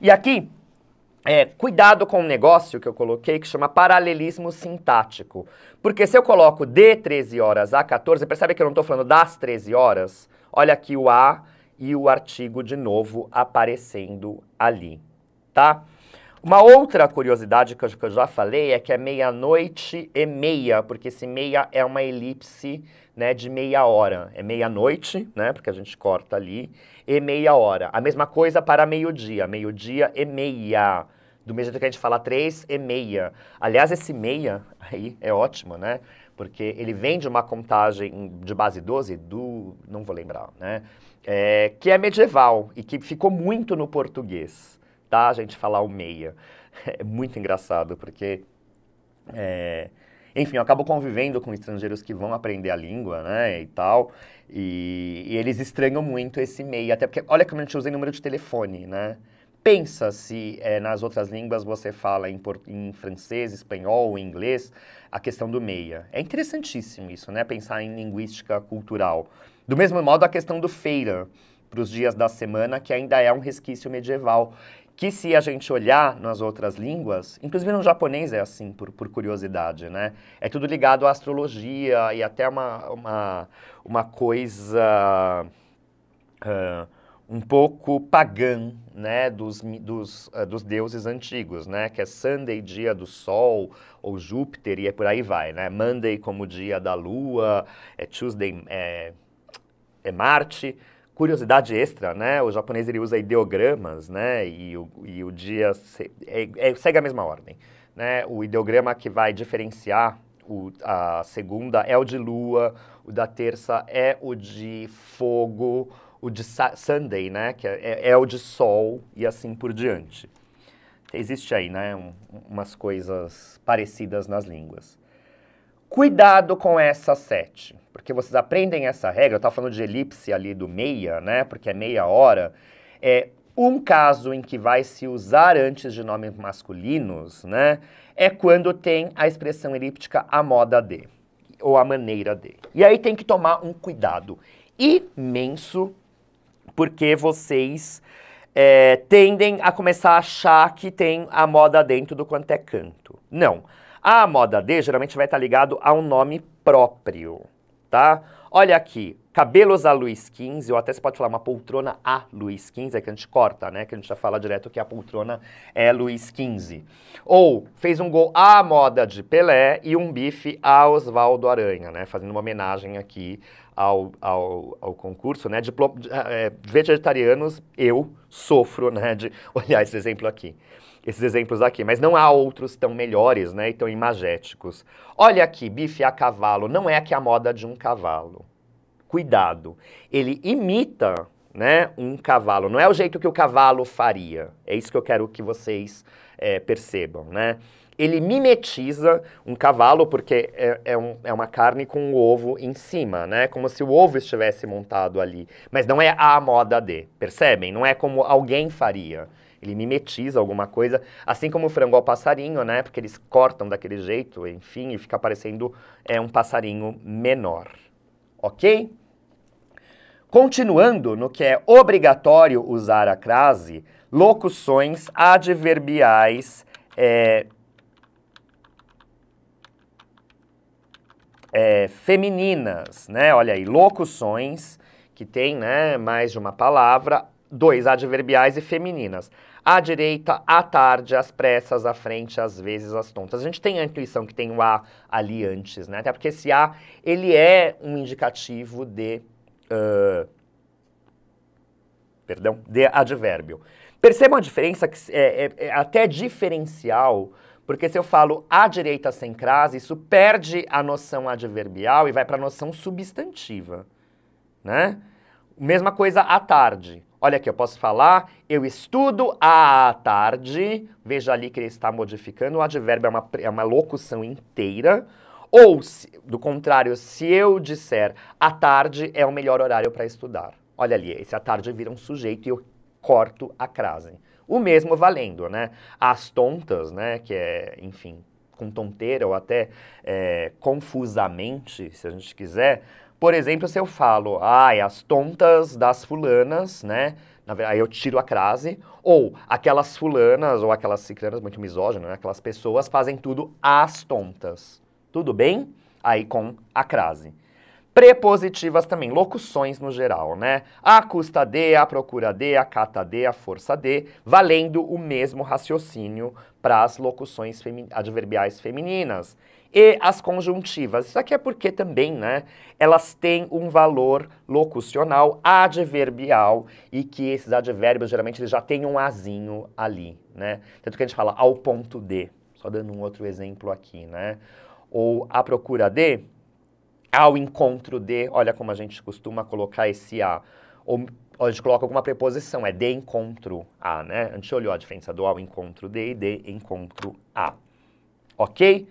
E aqui, é, cuidado com um negócio que eu coloquei que chama paralelismo sintático. Porque se eu coloco de 13 horas a 14, percebe que eu não estou falando das 13 horas? Olha aqui o a e o artigo de novo aparecendo ali, tá? Uma outra curiosidade que eu, que eu já falei é que é meia-noite e meia, porque esse meia é uma elipse né, de meia hora. É meia-noite, né, porque a gente corta ali, e meia hora. A mesma coisa para meio-dia, meio-dia e meia do mesmo jeito que a gente fala três e meia. Aliás, esse meia aí é ótimo, né? Porque ele vem de uma contagem de base 12 do. não vou lembrar, né? É, que é medieval e que ficou muito no português, tá? A gente falar o meia. É muito engraçado, porque. É, enfim, eu acabo convivendo com estrangeiros que vão aprender a língua, né, e tal, e, e eles estranham muito esse meia, até porque, olha como a gente usa em número de telefone, né? pensa se é, nas outras línguas você fala em, em francês, espanhol, inglês, a questão do meia. É interessantíssimo isso, né? Pensar em linguística cultural. Do mesmo modo, a questão do feira para os dias da semana, que ainda é um resquício medieval. Que se a gente olhar nas outras línguas, inclusive no japonês é assim, por, por curiosidade, né? É tudo ligado à astrologia e até uma, uma, uma coisa. Uh, um pouco pagã né, dos, dos, eh, dos deuses antigos, né, que é Sunday, dia do Sol, ou Júpiter, e é por aí vai. Né? Monday como dia da Lua, é Tuesday é, é Marte. Curiosidade extra, né? O japonês ele usa ideogramas, né? E o, e o dia se, é, é, segue a mesma ordem, né? O ideograma que vai diferenciar o, a segunda é o de lua, o da terça é o de fogo, o de Sunday, né, que é, é, é, o de sol e assim por diante. Existe aí, né, um, umas coisas parecidas nas línguas. Cuidado com essa sete, porque vocês aprendem essa regra, eu estava falando de elipse ali do meia, né, porque é meia hora, é um caso em que vai se usar antes de nomes masculinos, né, é quando tem a expressão elíptica a moda de, ou a maneira de. E aí tem que tomar um cuidado imenso porque vocês é, tendem a começar a achar que tem a moda dentro do quanto é canto. Não. A moda D geralmente vai estar ligado a um nome próprio, tá? Olha aqui, cabelos a Luiz XV, ou até você pode falar uma poltrona a Luiz XV, é que a gente corta, né? Que a gente já fala direto que a poltrona é Luiz XV. Ou fez um gol à moda de Pelé e um bife a Oswaldo Aranha, né? Fazendo uma homenagem aqui ao, ao, ao, concurso, né? Diplo é, vegetarianos, eu sofro, né? De olhar esse exemplo aqui, esses exemplos aqui. Mas não há outros tão melhores, né? E tão imagéticos. Olha aqui, bife a cavalo. Não é aqui a moda de um cavalo. Cuidado. Ele imita, né? Um cavalo. Não é o jeito que o cavalo faria. É isso que eu quero que vocês é, percebam, né? ele mimetiza um cavalo, porque é, é, um, é, uma carne com um ovo em cima, né? Como se o ovo estivesse montado ali. Mas não é a moda de, percebem? Não é como alguém faria. Ele mimetiza alguma coisa, assim como o frango ao passarinho, né? Porque eles cortam daquele jeito, enfim, e fica parecendo é, um passarinho menor. Ok? Continuando no que é obrigatório usar a crase, locuções adverbiais é, é, femininas, né? Olha aí, locuções que tem né, mais de uma palavra, dois adverbiais e femininas. À direita, à tarde, às pressas, à frente, às vezes, às tontas. A gente tem a intuição que tem o A ali antes, né? Até porque esse A, ele é um indicativo de... Uh, perdão, de advérbio. Percebam a diferença que é, é, é até diferencial porque se eu falo à direita sem crase, isso perde a noção adverbial e vai para a noção substantiva, né? Mesma coisa à tarde. Olha aqui, eu posso falar, eu estudo à tarde, veja ali que ele está modificando, o advérbio é uma, é uma locução inteira, ou, se, do contrário, se eu disser à tarde é o melhor horário para estudar. Olha ali, esse à tarde vira um sujeito e eu corto a crase. O mesmo valendo, né? As tontas, né? Que é, enfim, com tonteira ou até é, confusamente, se a gente quiser. Por exemplo, se eu falo, ai, as tontas das fulanas, né? aí eu tiro a crase, ou aquelas fulanas ou aquelas ciclanas, muito misóginas, né? aquelas pessoas fazem tudo às tontas. Tudo bem? Aí com a crase. Prepositivas também, locuções no geral, né? A custa de, a procura de, a cata de, a força de, valendo o mesmo raciocínio para as locuções femi adverbiais femininas. E as conjuntivas, isso aqui é porque também, né, elas têm um valor locucional adverbial e que esses advérbios, geralmente, eles já têm um azinho ali, né? Tanto que a gente fala ao ponto de, só dando um outro exemplo aqui, né? Ou a procura de, ao encontro de, olha como a gente costuma colocar esse a, ou, ou a gente coloca alguma preposição, é de encontro a, né? A gente olhou a diferença do ao encontro de e de encontro a, ok?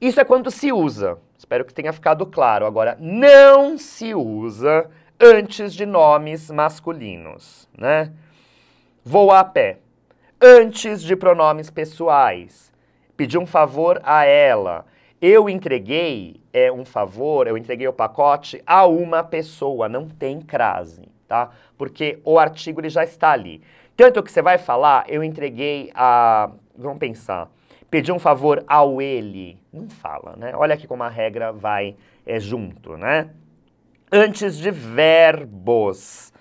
Isso é quando se usa, espero que tenha ficado claro. Agora, não se usa antes de nomes masculinos, né? Vou a pé, antes de pronomes pessoais, pedi um favor a ela, eu entreguei é um favor, eu entreguei o pacote a uma pessoa, não tem crase, tá? Porque o artigo ele já está ali. Tanto que você vai falar, eu entreguei a. Vamos pensar. Pedi um favor ao ele. Não fala, né? Olha aqui como a regra vai é, junto, né? Antes de verbos,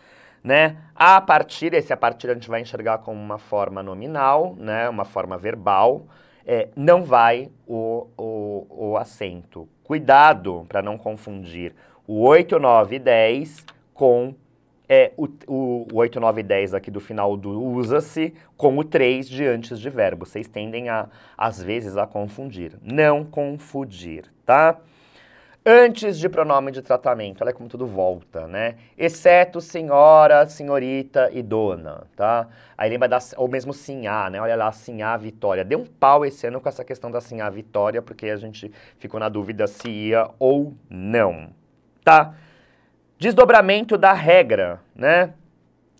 né? A partir, esse a partir a gente vai enxergar como uma forma nominal, né? Uma forma verbal é, não vai o, o, o acento. Cuidado para não confundir o 8, 9 e 10 com é, o, o, o 8, 9 e 10 aqui do final do usa-se com o 3 de antes de verbo. Vocês tendem, a, às vezes, a confundir. Não confundir, tá? antes de pronome de tratamento. olha é como tudo volta, né? Exceto senhora, senhorita e dona, tá? Aí lembra da, ou mesmo sinhá, né? Olha lá, sinhá Vitória. Deu um pau esse ano com essa questão da sinhá Vitória, porque a gente ficou na dúvida se ia ou não, tá? Desdobramento da regra, né?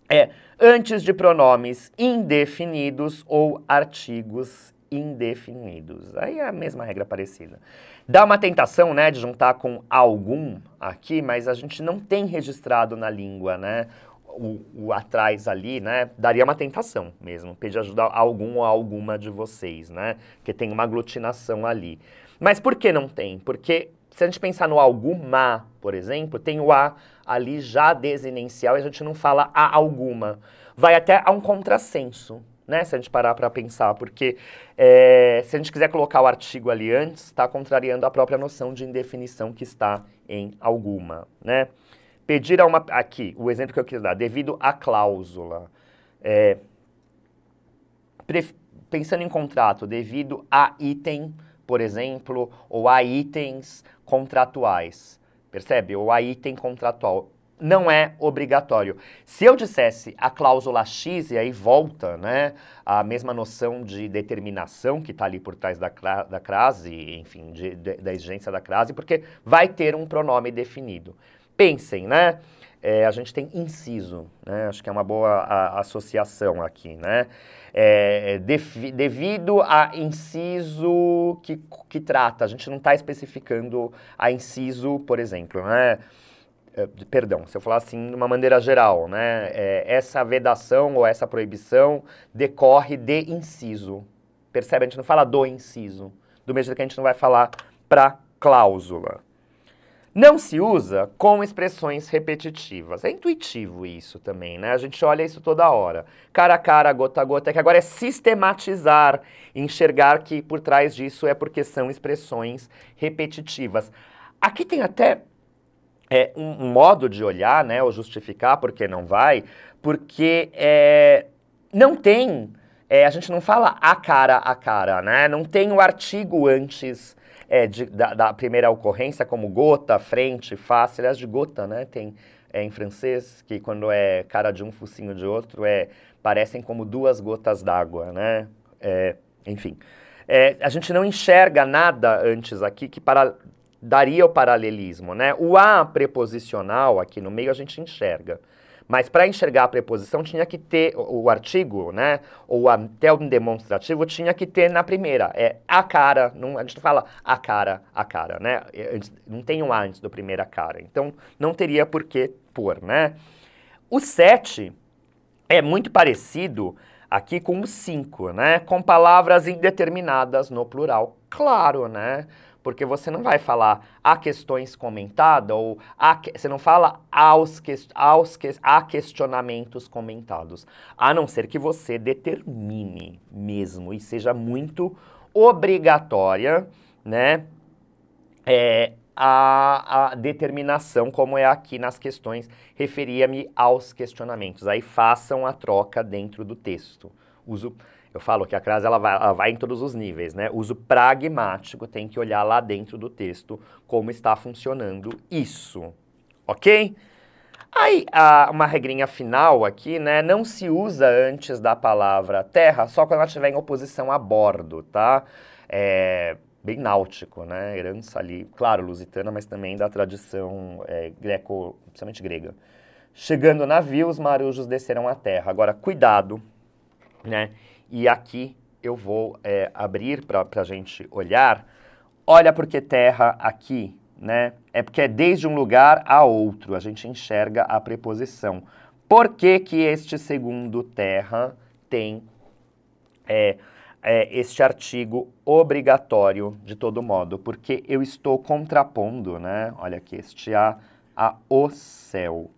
É antes de pronomes indefinidos ou artigos indefinidos. Aí é a mesma regra parecida. Dá uma tentação, né, de juntar com algum aqui, mas a gente não tem registrado na língua, né, o, o atrás ali, né, daria uma tentação mesmo, pedir ajuda a algum ou alguma de vocês, né, que tem uma aglutinação ali. Mas por que não tem? Porque se a gente pensar no alguma, por exemplo, tem o a ali já desinencial e a gente não fala a alguma. Vai até a um contrassenso, né? Se a gente parar para pensar, porque é, se a gente quiser colocar o artigo ali antes, está contrariando a própria noção de indefinição que está em alguma, né? Pedir a uma... Aqui, o exemplo que eu queria dar, devido à cláusula. É, pensando em contrato, devido a item, por exemplo, ou a itens contratuais, percebe? Ou a item contratual não é obrigatório. Se eu dissesse a cláusula X, e aí volta né, a mesma noção de determinação que está ali por trás da, da crase, enfim, de, de, da exigência da crase, porque vai ter um pronome definido. Pensem, né? É, a gente tem inciso, né? acho que é uma boa a, associação aqui, né? É, devido a inciso que, que trata, a gente não está especificando a inciso, por exemplo, né? Eh, perdão, se eu falar assim de uma maneira geral, né, é, essa vedação ou essa proibição decorre de inciso. Percebe? A gente não fala do inciso, do mesmo jeito que a gente não vai falar para cláusula. Não se usa com expressões repetitivas. É intuitivo isso também, né? A gente olha isso toda hora. Cara a cara, gota a gota, é que agora é sistematizar, enxergar que por trás disso é porque são expressões repetitivas. Aqui tem até é, um modo de olhar, né, ou justificar porque não vai, porque é, não tem, é, a gente não fala a cara a cara, né, não tem o artigo antes é, de, da, da, primeira ocorrência, como gota, frente, face, aliás, de gota, né, tem é, em francês, que quando é cara de um, focinho de outro, é, parecem como duas gotas d'água, né, é, enfim. a gente não enxerga nada antes aqui que para, daria o paralelismo, né? O a preposicional aqui no meio a gente enxerga. Mas para enxergar a preposição tinha que ter o artigo, né? Ou até o demonstrativo tinha que ter na primeira. É a cara, não, a gente fala a cara, a cara, né? É, não tem um a antes do primeira cara. Então não teria por que pôr, né? O 7 é muito parecido Aqui com cinco, né? Com palavras indeterminadas no plural. Claro, né? Porque você não vai falar a questões comentadas ou a que... você não fala aos, que... aos que... a questionamentos comentados. A não ser que você determine mesmo e seja muito obrigatória, né? É, a, a determinação, como é aqui nas questões, referia-me aos questionamentos. Aí façam a troca dentro do texto. Uso, eu falo que a crase ela vai, ela vai em todos os níveis, né? Uso pragmático, tem que olhar lá dentro do texto como está funcionando isso, ok? Aí, uma regrinha final aqui, né? Não se usa antes da palavra terra, só quando ela estiver em oposição a bordo, tá? É, bem náutico, né? Herança ali, claro, lusitana, mas também da tradição é, greco, principalmente grega. Chegando navio, os marujos desceram à terra. Agora, cuidado, né? E aqui eu vou é, abrir para a gente olhar. Olha porque terra aqui, né? É porque é desde um lugar a outro. A gente enxerga a preposição. Por que, que este segundo terra tem é, é, este artigo obrigatório, de todo modo, porque eu estou contrapondo, né? Olha aqui, este A a o céu.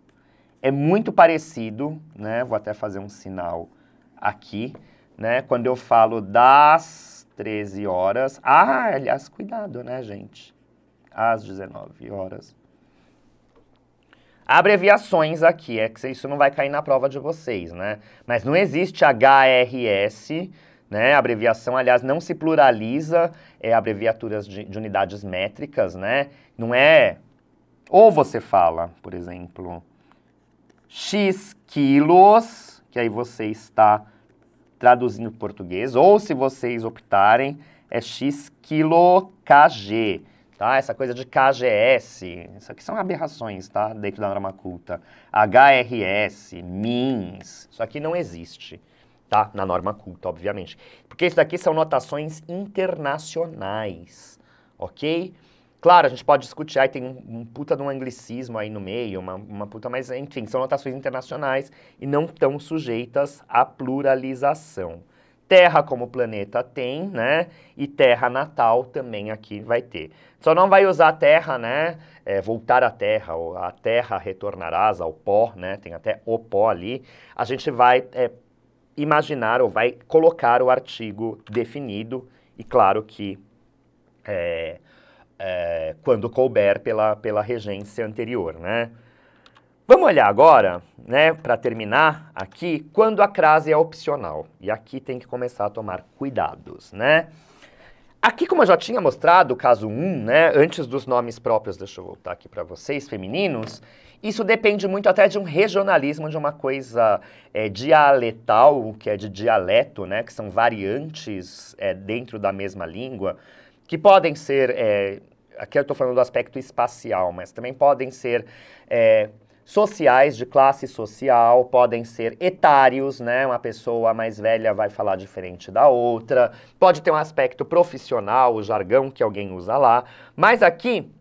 É muito parecido, né? Vou até fazer um sinal aqui, né? Quando eu falo das 13 horas. Ah, aliás, cuidado, né, gente? Às 19 horas. Abreviações aqui, é que isso não vai cair na prova de vocês, né? Mas não existe HRS né? A abreviação, aliás, não se pluraliza é, abreviaturas de, de unidades métricas, né? Não é... Ou você fala, por exemplo, X quilos, que aí você está traduzindo para português, ou se vocês optarem, é X quilo KG, tá? Essa coisa de KGS, isso aqui são aberrações, tá? Dentro da norma culta. HRS, MINS, isso aqui não existe tá? Na norma culta, obviamente. Porque isso daqui são notações internacionais, ok? Claro, a gente pode discutir, aí tem um, puta de um anglicismo aí no meio, uma, uma puta, mas enfim, são notações internacionais e não tão sujeitas à pluralização. Terra como planeta tem, né? E terra natal também aqui vai ter. Só não vai usar a terra, né? É, voltar à terra, ou a terra retornarás ao pó, né? Tem até o pó ali. A gente vai é, imaginar ou vai colocar o artigo definido e claro que é, é, quando couber pela, pela regência anterior, né? Vamos olhar agora, né, para terminar aqui, quando a crase é opcional. E aqui tem que começar a tomar cuidados, né? Aqui, como eu já tinha mostrado, o caso 1, né, antes dos nomes próprios, deixa eu voltar aqui para vocês, femininos, isso depende muito até de um regionalismo, de uma coisa é, dialetal, que é de dialeto, né? Que são variantes é, dentro da mesma língua, que podem ser... É, aqui eu estou falando do aspecto espacial, mas também podem ser é, sociais, de classe social, podem ser etários, né? Uma pessoa mais velha vai falar diferente da outra, pode ter um aspecto profissional, o jargão que alguém usa lá, mas aqui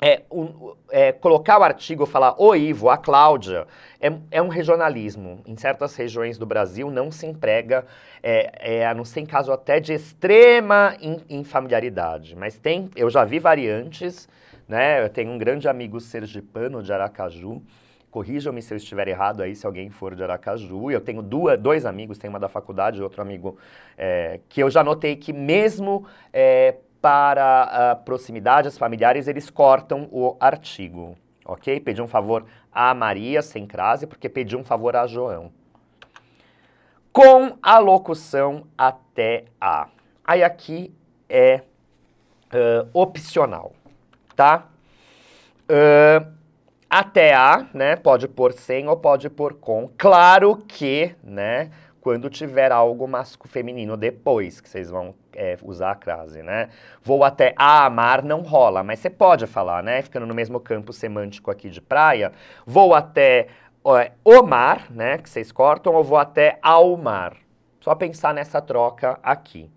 é, um, é, colocar o artigo falar o Ivo, a Cláudia, é, é, um regionalismo. Em certas regiões do Brasil não se emprega, é, é, a não ser em caso até de extrema infamiliaridade. Mas tem, eu já vi variantes, né? Eu tenho um grande amigo sergipano de Aracaju, corrijam-me se eu estiver errado aí, se alguém for de Aracaju. Eu tenho duas, dois amigos, tem uma da faculdade e outro amigo é, que eu já notei que mesmo é, para a ah, proximidade, os familiares, eles cortam o artigo, ok? Pediu um favor a Maria, sem crase, porque pediu um favor a João. Com a locução até a. Aí aqui é uh, opcional, tá? Uh, até a, né? Pode pôr sem ou pode pôr com. Claro que, né? Quando tiver algo masculino feminino depois, que vocês vão é, usar a crase, né? Vou até a amar não rola, mas você pode falar, né? Ficando no mesmo campo semântico aqui de praia. Vou até ó, o mar, né? Que vocês cortam, ou vou até ao mar. Só pensar nessa troca aqui.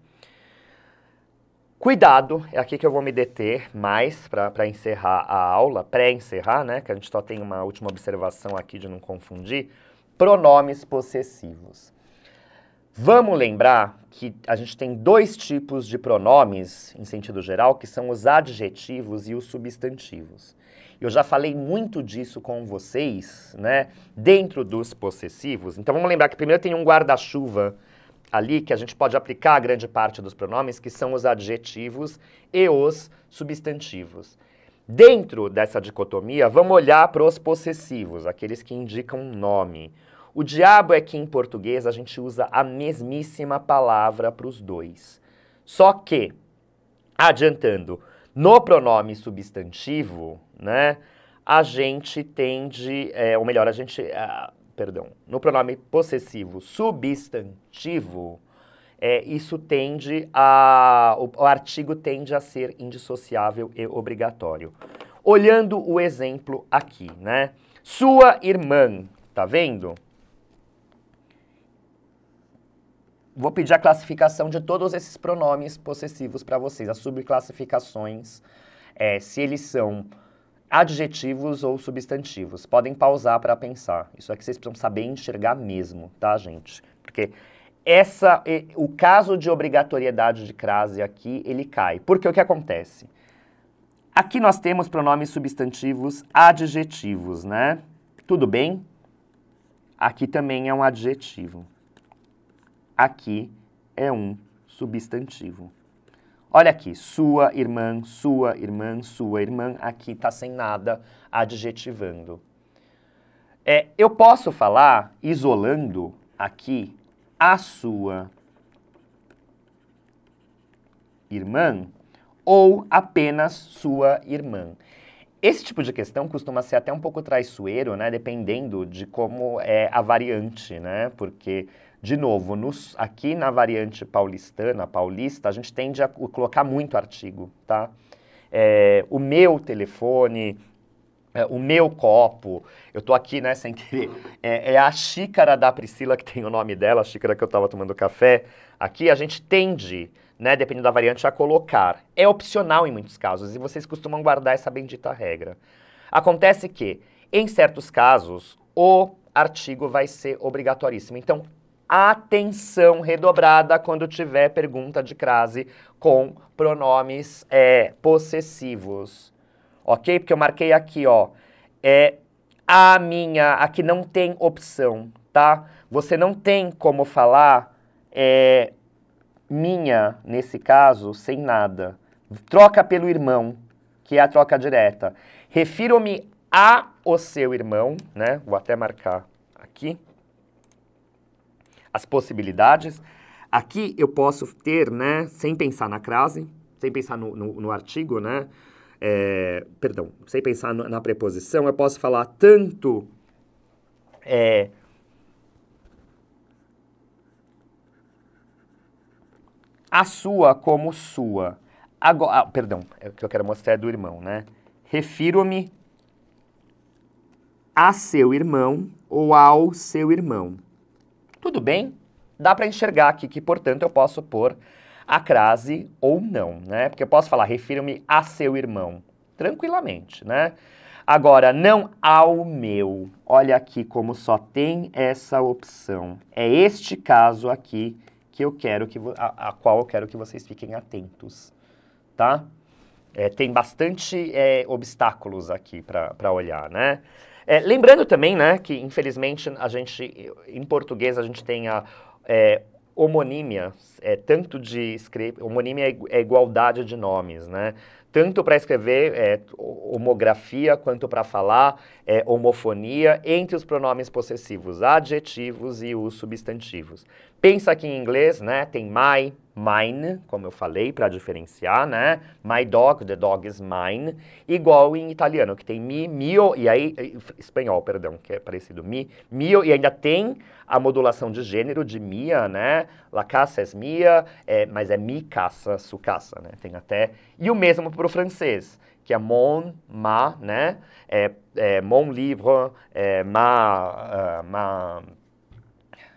Cuidado, é aqui que eu vou me deter mais para encerrar a aula, pré-encerrar, né? Que a gente só tem uma última observação aqui de não confundir. Pronomes possessivos. Vamos lembrar que a gente tem dois tipos de pronomes, em sentido geral, que são os adjetivos e os substantivos. Eu já falei muito disso com vocês, né, dentro dos possessivos. Então vamos lembrar que primeiro tem um guarda-chuva ali que a gente pode aplicar a grande parte dos pronomes, que são os adjetivos e os substantivos. Dentro dessa dicotomia, vamos olhar para os possessivos, aqueles que indicam nome. O diabo é que em português a gente usa a mesmíssima palavra para os dois. Só que, adiantando, no pronome substantivo, né, a gente tende, é, ou melhor, a gente, perdão, no pronome possessivo substantivo, é, isso tende a. O, o, artigo tende a ser indissociável e obrigatório. Olhando o exemplo aqui, né? Sua irmã, tá vendo? vou pedir a classificação de todos esses pronomes possessivos para vocês, as subclassificações, é, se eles são adjetivos ou substantivos. Podem pausar para pensar. Isso aqui é vocês precisam saber enxergar mesmo, tá, gente? Porque essa, o caso de obrigatoriedade de crase aqui, ele cai. Porque o que acontece? Aqui nós temos pronomes substantivos adjetivos, né? Tudo bem? Aqui também é um adjetivo aqui é um substantivo. Olha aqui, sua irmã, sua irmã, sua irmã, aqui está sem nada adjetivando. É, eu posso falar, isolando aqui, a sua irmã ou apenas sua irmã. Esse tipo de questão costuma ser até um pouco traiçoeiro, né? Dependendo de como é a variante, né? Porque de novo, nos, aqui na variante paulistana, paulista, a gente tende a colocar muito artigo, tá? É, o meu telefone, é, o meu copo, eu tô aqui, né, sem querer, é, é, a xícara da Priscila, que tem o nome dela, a xícara que eu tava tomando café, aqui a gente tende, né, dependendo da variante, a colocar. É opcional em muitos casos, e vocês costumam guardar essa bendita regra. Acontece que, em certos casos, o artigo vai ser obrigatoríssimo. Então, atenção redobrada quando tiver pergunta de crase com pronomes é, possessivos. Ok? Porque eu marquei aqui, ó. É a minha. Aqui não tem opção, tá? Você não tem como falar é, minha, nesse caso, sem nada. Troca pelo irmão, que é a troca direta. Refiro-me a o seu irmão, né? Vou até marcar aqui as possibilidades. Aqui eu posso ter, né, sem pensar na crase, sem pensar no, no, no artigo, né, é, perdão, sem pensar no, na preposição, eu posso falar tanto é, a sua como sua. Agora, ah, perdão, é o que eu quero mostrar é do irmão, né? Refiro-me a seu irmão ou ao seu irmão. Tudo bem, dá para enxergar aqui que, portanto, eu posso pôr a crase ou não, né? Porque eu posso falar, refiro-me a seu irmão, tranquilamente, né? Agora, não ao meu. Olha aqui como só tem essa opção. É este caso aqui que eu quero que a, a qual eu quero que vocês fiquem atentos, tá? É, tem bastante é, obstáculos aqui para olhar, né? É, lembrando também, né, que infelizmente a gente, em português, a gente tem a é, homonímia, é, tanto de escrever, homonímia é, é igualdade de nomes, né? tanto para escrever é, homografia quanto para falar é, homofonia entre os pronomes possessivos adjetivos e os substantivos. Pensa aqui em inglês, né? Tem my, mine, como eu falei, para diferenciar, né? My dog, the dog is mine. Igual em italiano, que tem mi, mio, e aí, espanhol, perdão, que é parecido, mi, mio, e ainda tem a modulação de gênero de mia, né? La casa es mia, é, mas é mi caça, su caça, né? Tem até. E o mesmo para o francês, que é mon, ma, né? É, é mon livre, é, ma, uh, ma,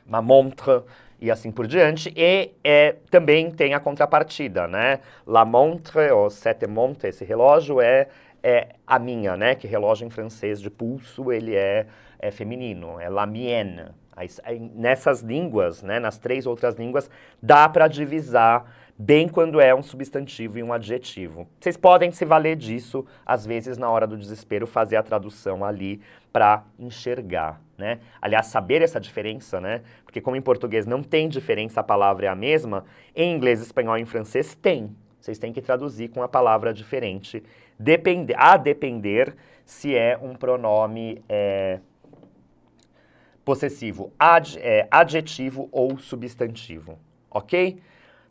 ma montre e assim por diante. E é, também tem a contrapartida, né? La Montre, ou Sete Monte, esse relógio é, é a minha, né? Que relógio em francês de pulso, ele é, é feminino, é la mienne. Aí, nessas línguas, né, nas três outras línguas, dá para divisar bem quando é um substantivo e um adjetivo. Vocês podem se valer disso, às vezes, na hora do desespero, fazer a tradução ali para enxergar, né? Aliás, saber essa diferença, né? Porque como em português não tem diferença, a palavra é a mesma, em inglês, espanhol e francês tem. Vocês têm que traduzir com a palavra diferente, depende, a depender se é um pronome é, possessivo, ad, é, adjetivo ou substantivo, ok?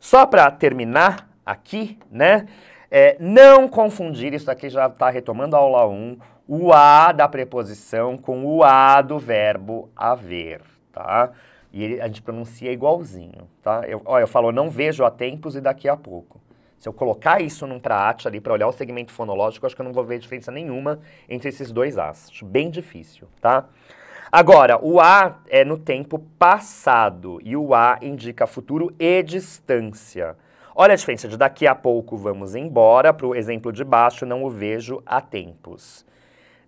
Só para terminar aqui, né? É, não confundir, isso aqui já está retomando a aula 1, o a da preposição com o a do verbo haver, tá? E ele, a gente pronuncia igualzinho, tá? Eu, ó, eu falo não vejo há tempos e daqui a pouco. Se eu colocar isso num traate ali para olhar o segmento fonológico, acho que eu não vou ver diferença nenhuma entre esses dois As. Acho bem difícil, tá? Agora, o A é no tempo passado e o A indica futuro e distância. Olha a diferença de daqui a pouco vamos embora para o exemplo de baixo, não o vejo há tempos.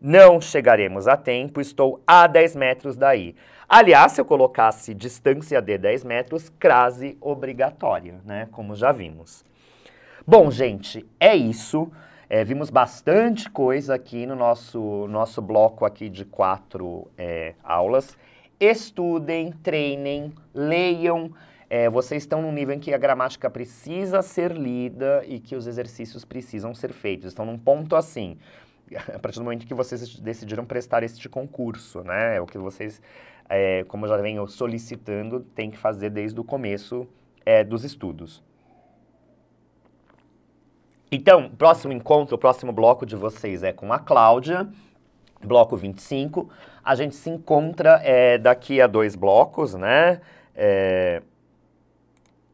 Não chegaremos a tempo, estou a 10 metros daí. Aliás, se eu colocasse distância de 10 metros, crase obrigatória, né? Como já vimos. Bom, gente, é isso. É, vimos bastante coisa aqui no nosso, nosso bloco aqui de quatro é, aulas. Estudem, treinem, leiam. É, vocês estão num nível em que a gramática precisa ser lida e que os exercícios precisam ser feitos. Estão num ponto assim. a partir do momento que vocês decidiram prestar este concurso, né? É o que vocês, é, como já venho solicitando, tem que fazer desde o começo é, dos estudos. Então, próximo encontro, o próximo bloco de vocês é com a Cláudia, bloco 25. A gente se encontra é, daqui a dois blocos, né? É,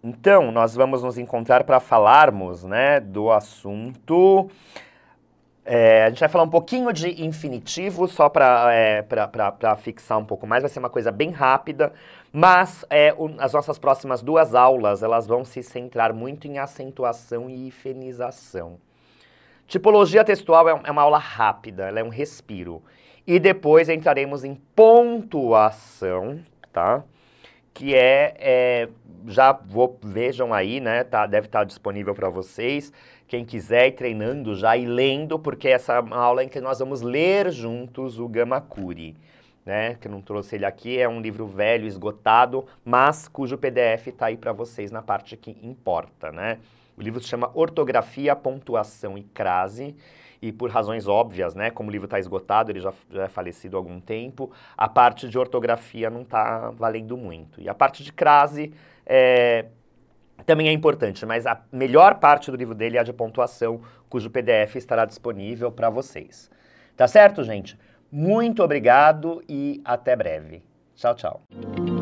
então, nós vamos nos encontrar para falarmos né, do assunto é, a gente vai falar um pouquinho de infinitivo, só para é, fixar um pouco mais, vai ser uma coisa bem rápida, mas é, o, as nossas próximas duas aulas, elas vão se centrar muito em acentuação e hifenização Tipologia textual é, é uma aula rápida, ela é um respiro. E depois entraremos em pontuação, tá? que é, é, já vou, vejam aí, né? Tá, deve estar tá disponível para vocês quem quiser ir treinando já e lendo, porque essa é uma aula em que nós vamos ler juntos o Gamakuri. Né, que eu não trouxe ele aqui, é um livro velho, esgotado, mas cujo PDF está aí para vocês na parte que importa. Né? O livro se chama Ortografia, Pontuação e Crase, e por razões óbvias, né, como o livro está esgotado, ele já, já é falecido há algum tempo, a parte de ortografia não está valendo muito. E a parte de crase é, também é importante, mas a melhor parte do livro dele é a de pontuação, cujo PDF estará disponível para vocês. Tá certo, gente? Muito obrigado e até breve. Tchau, tchau.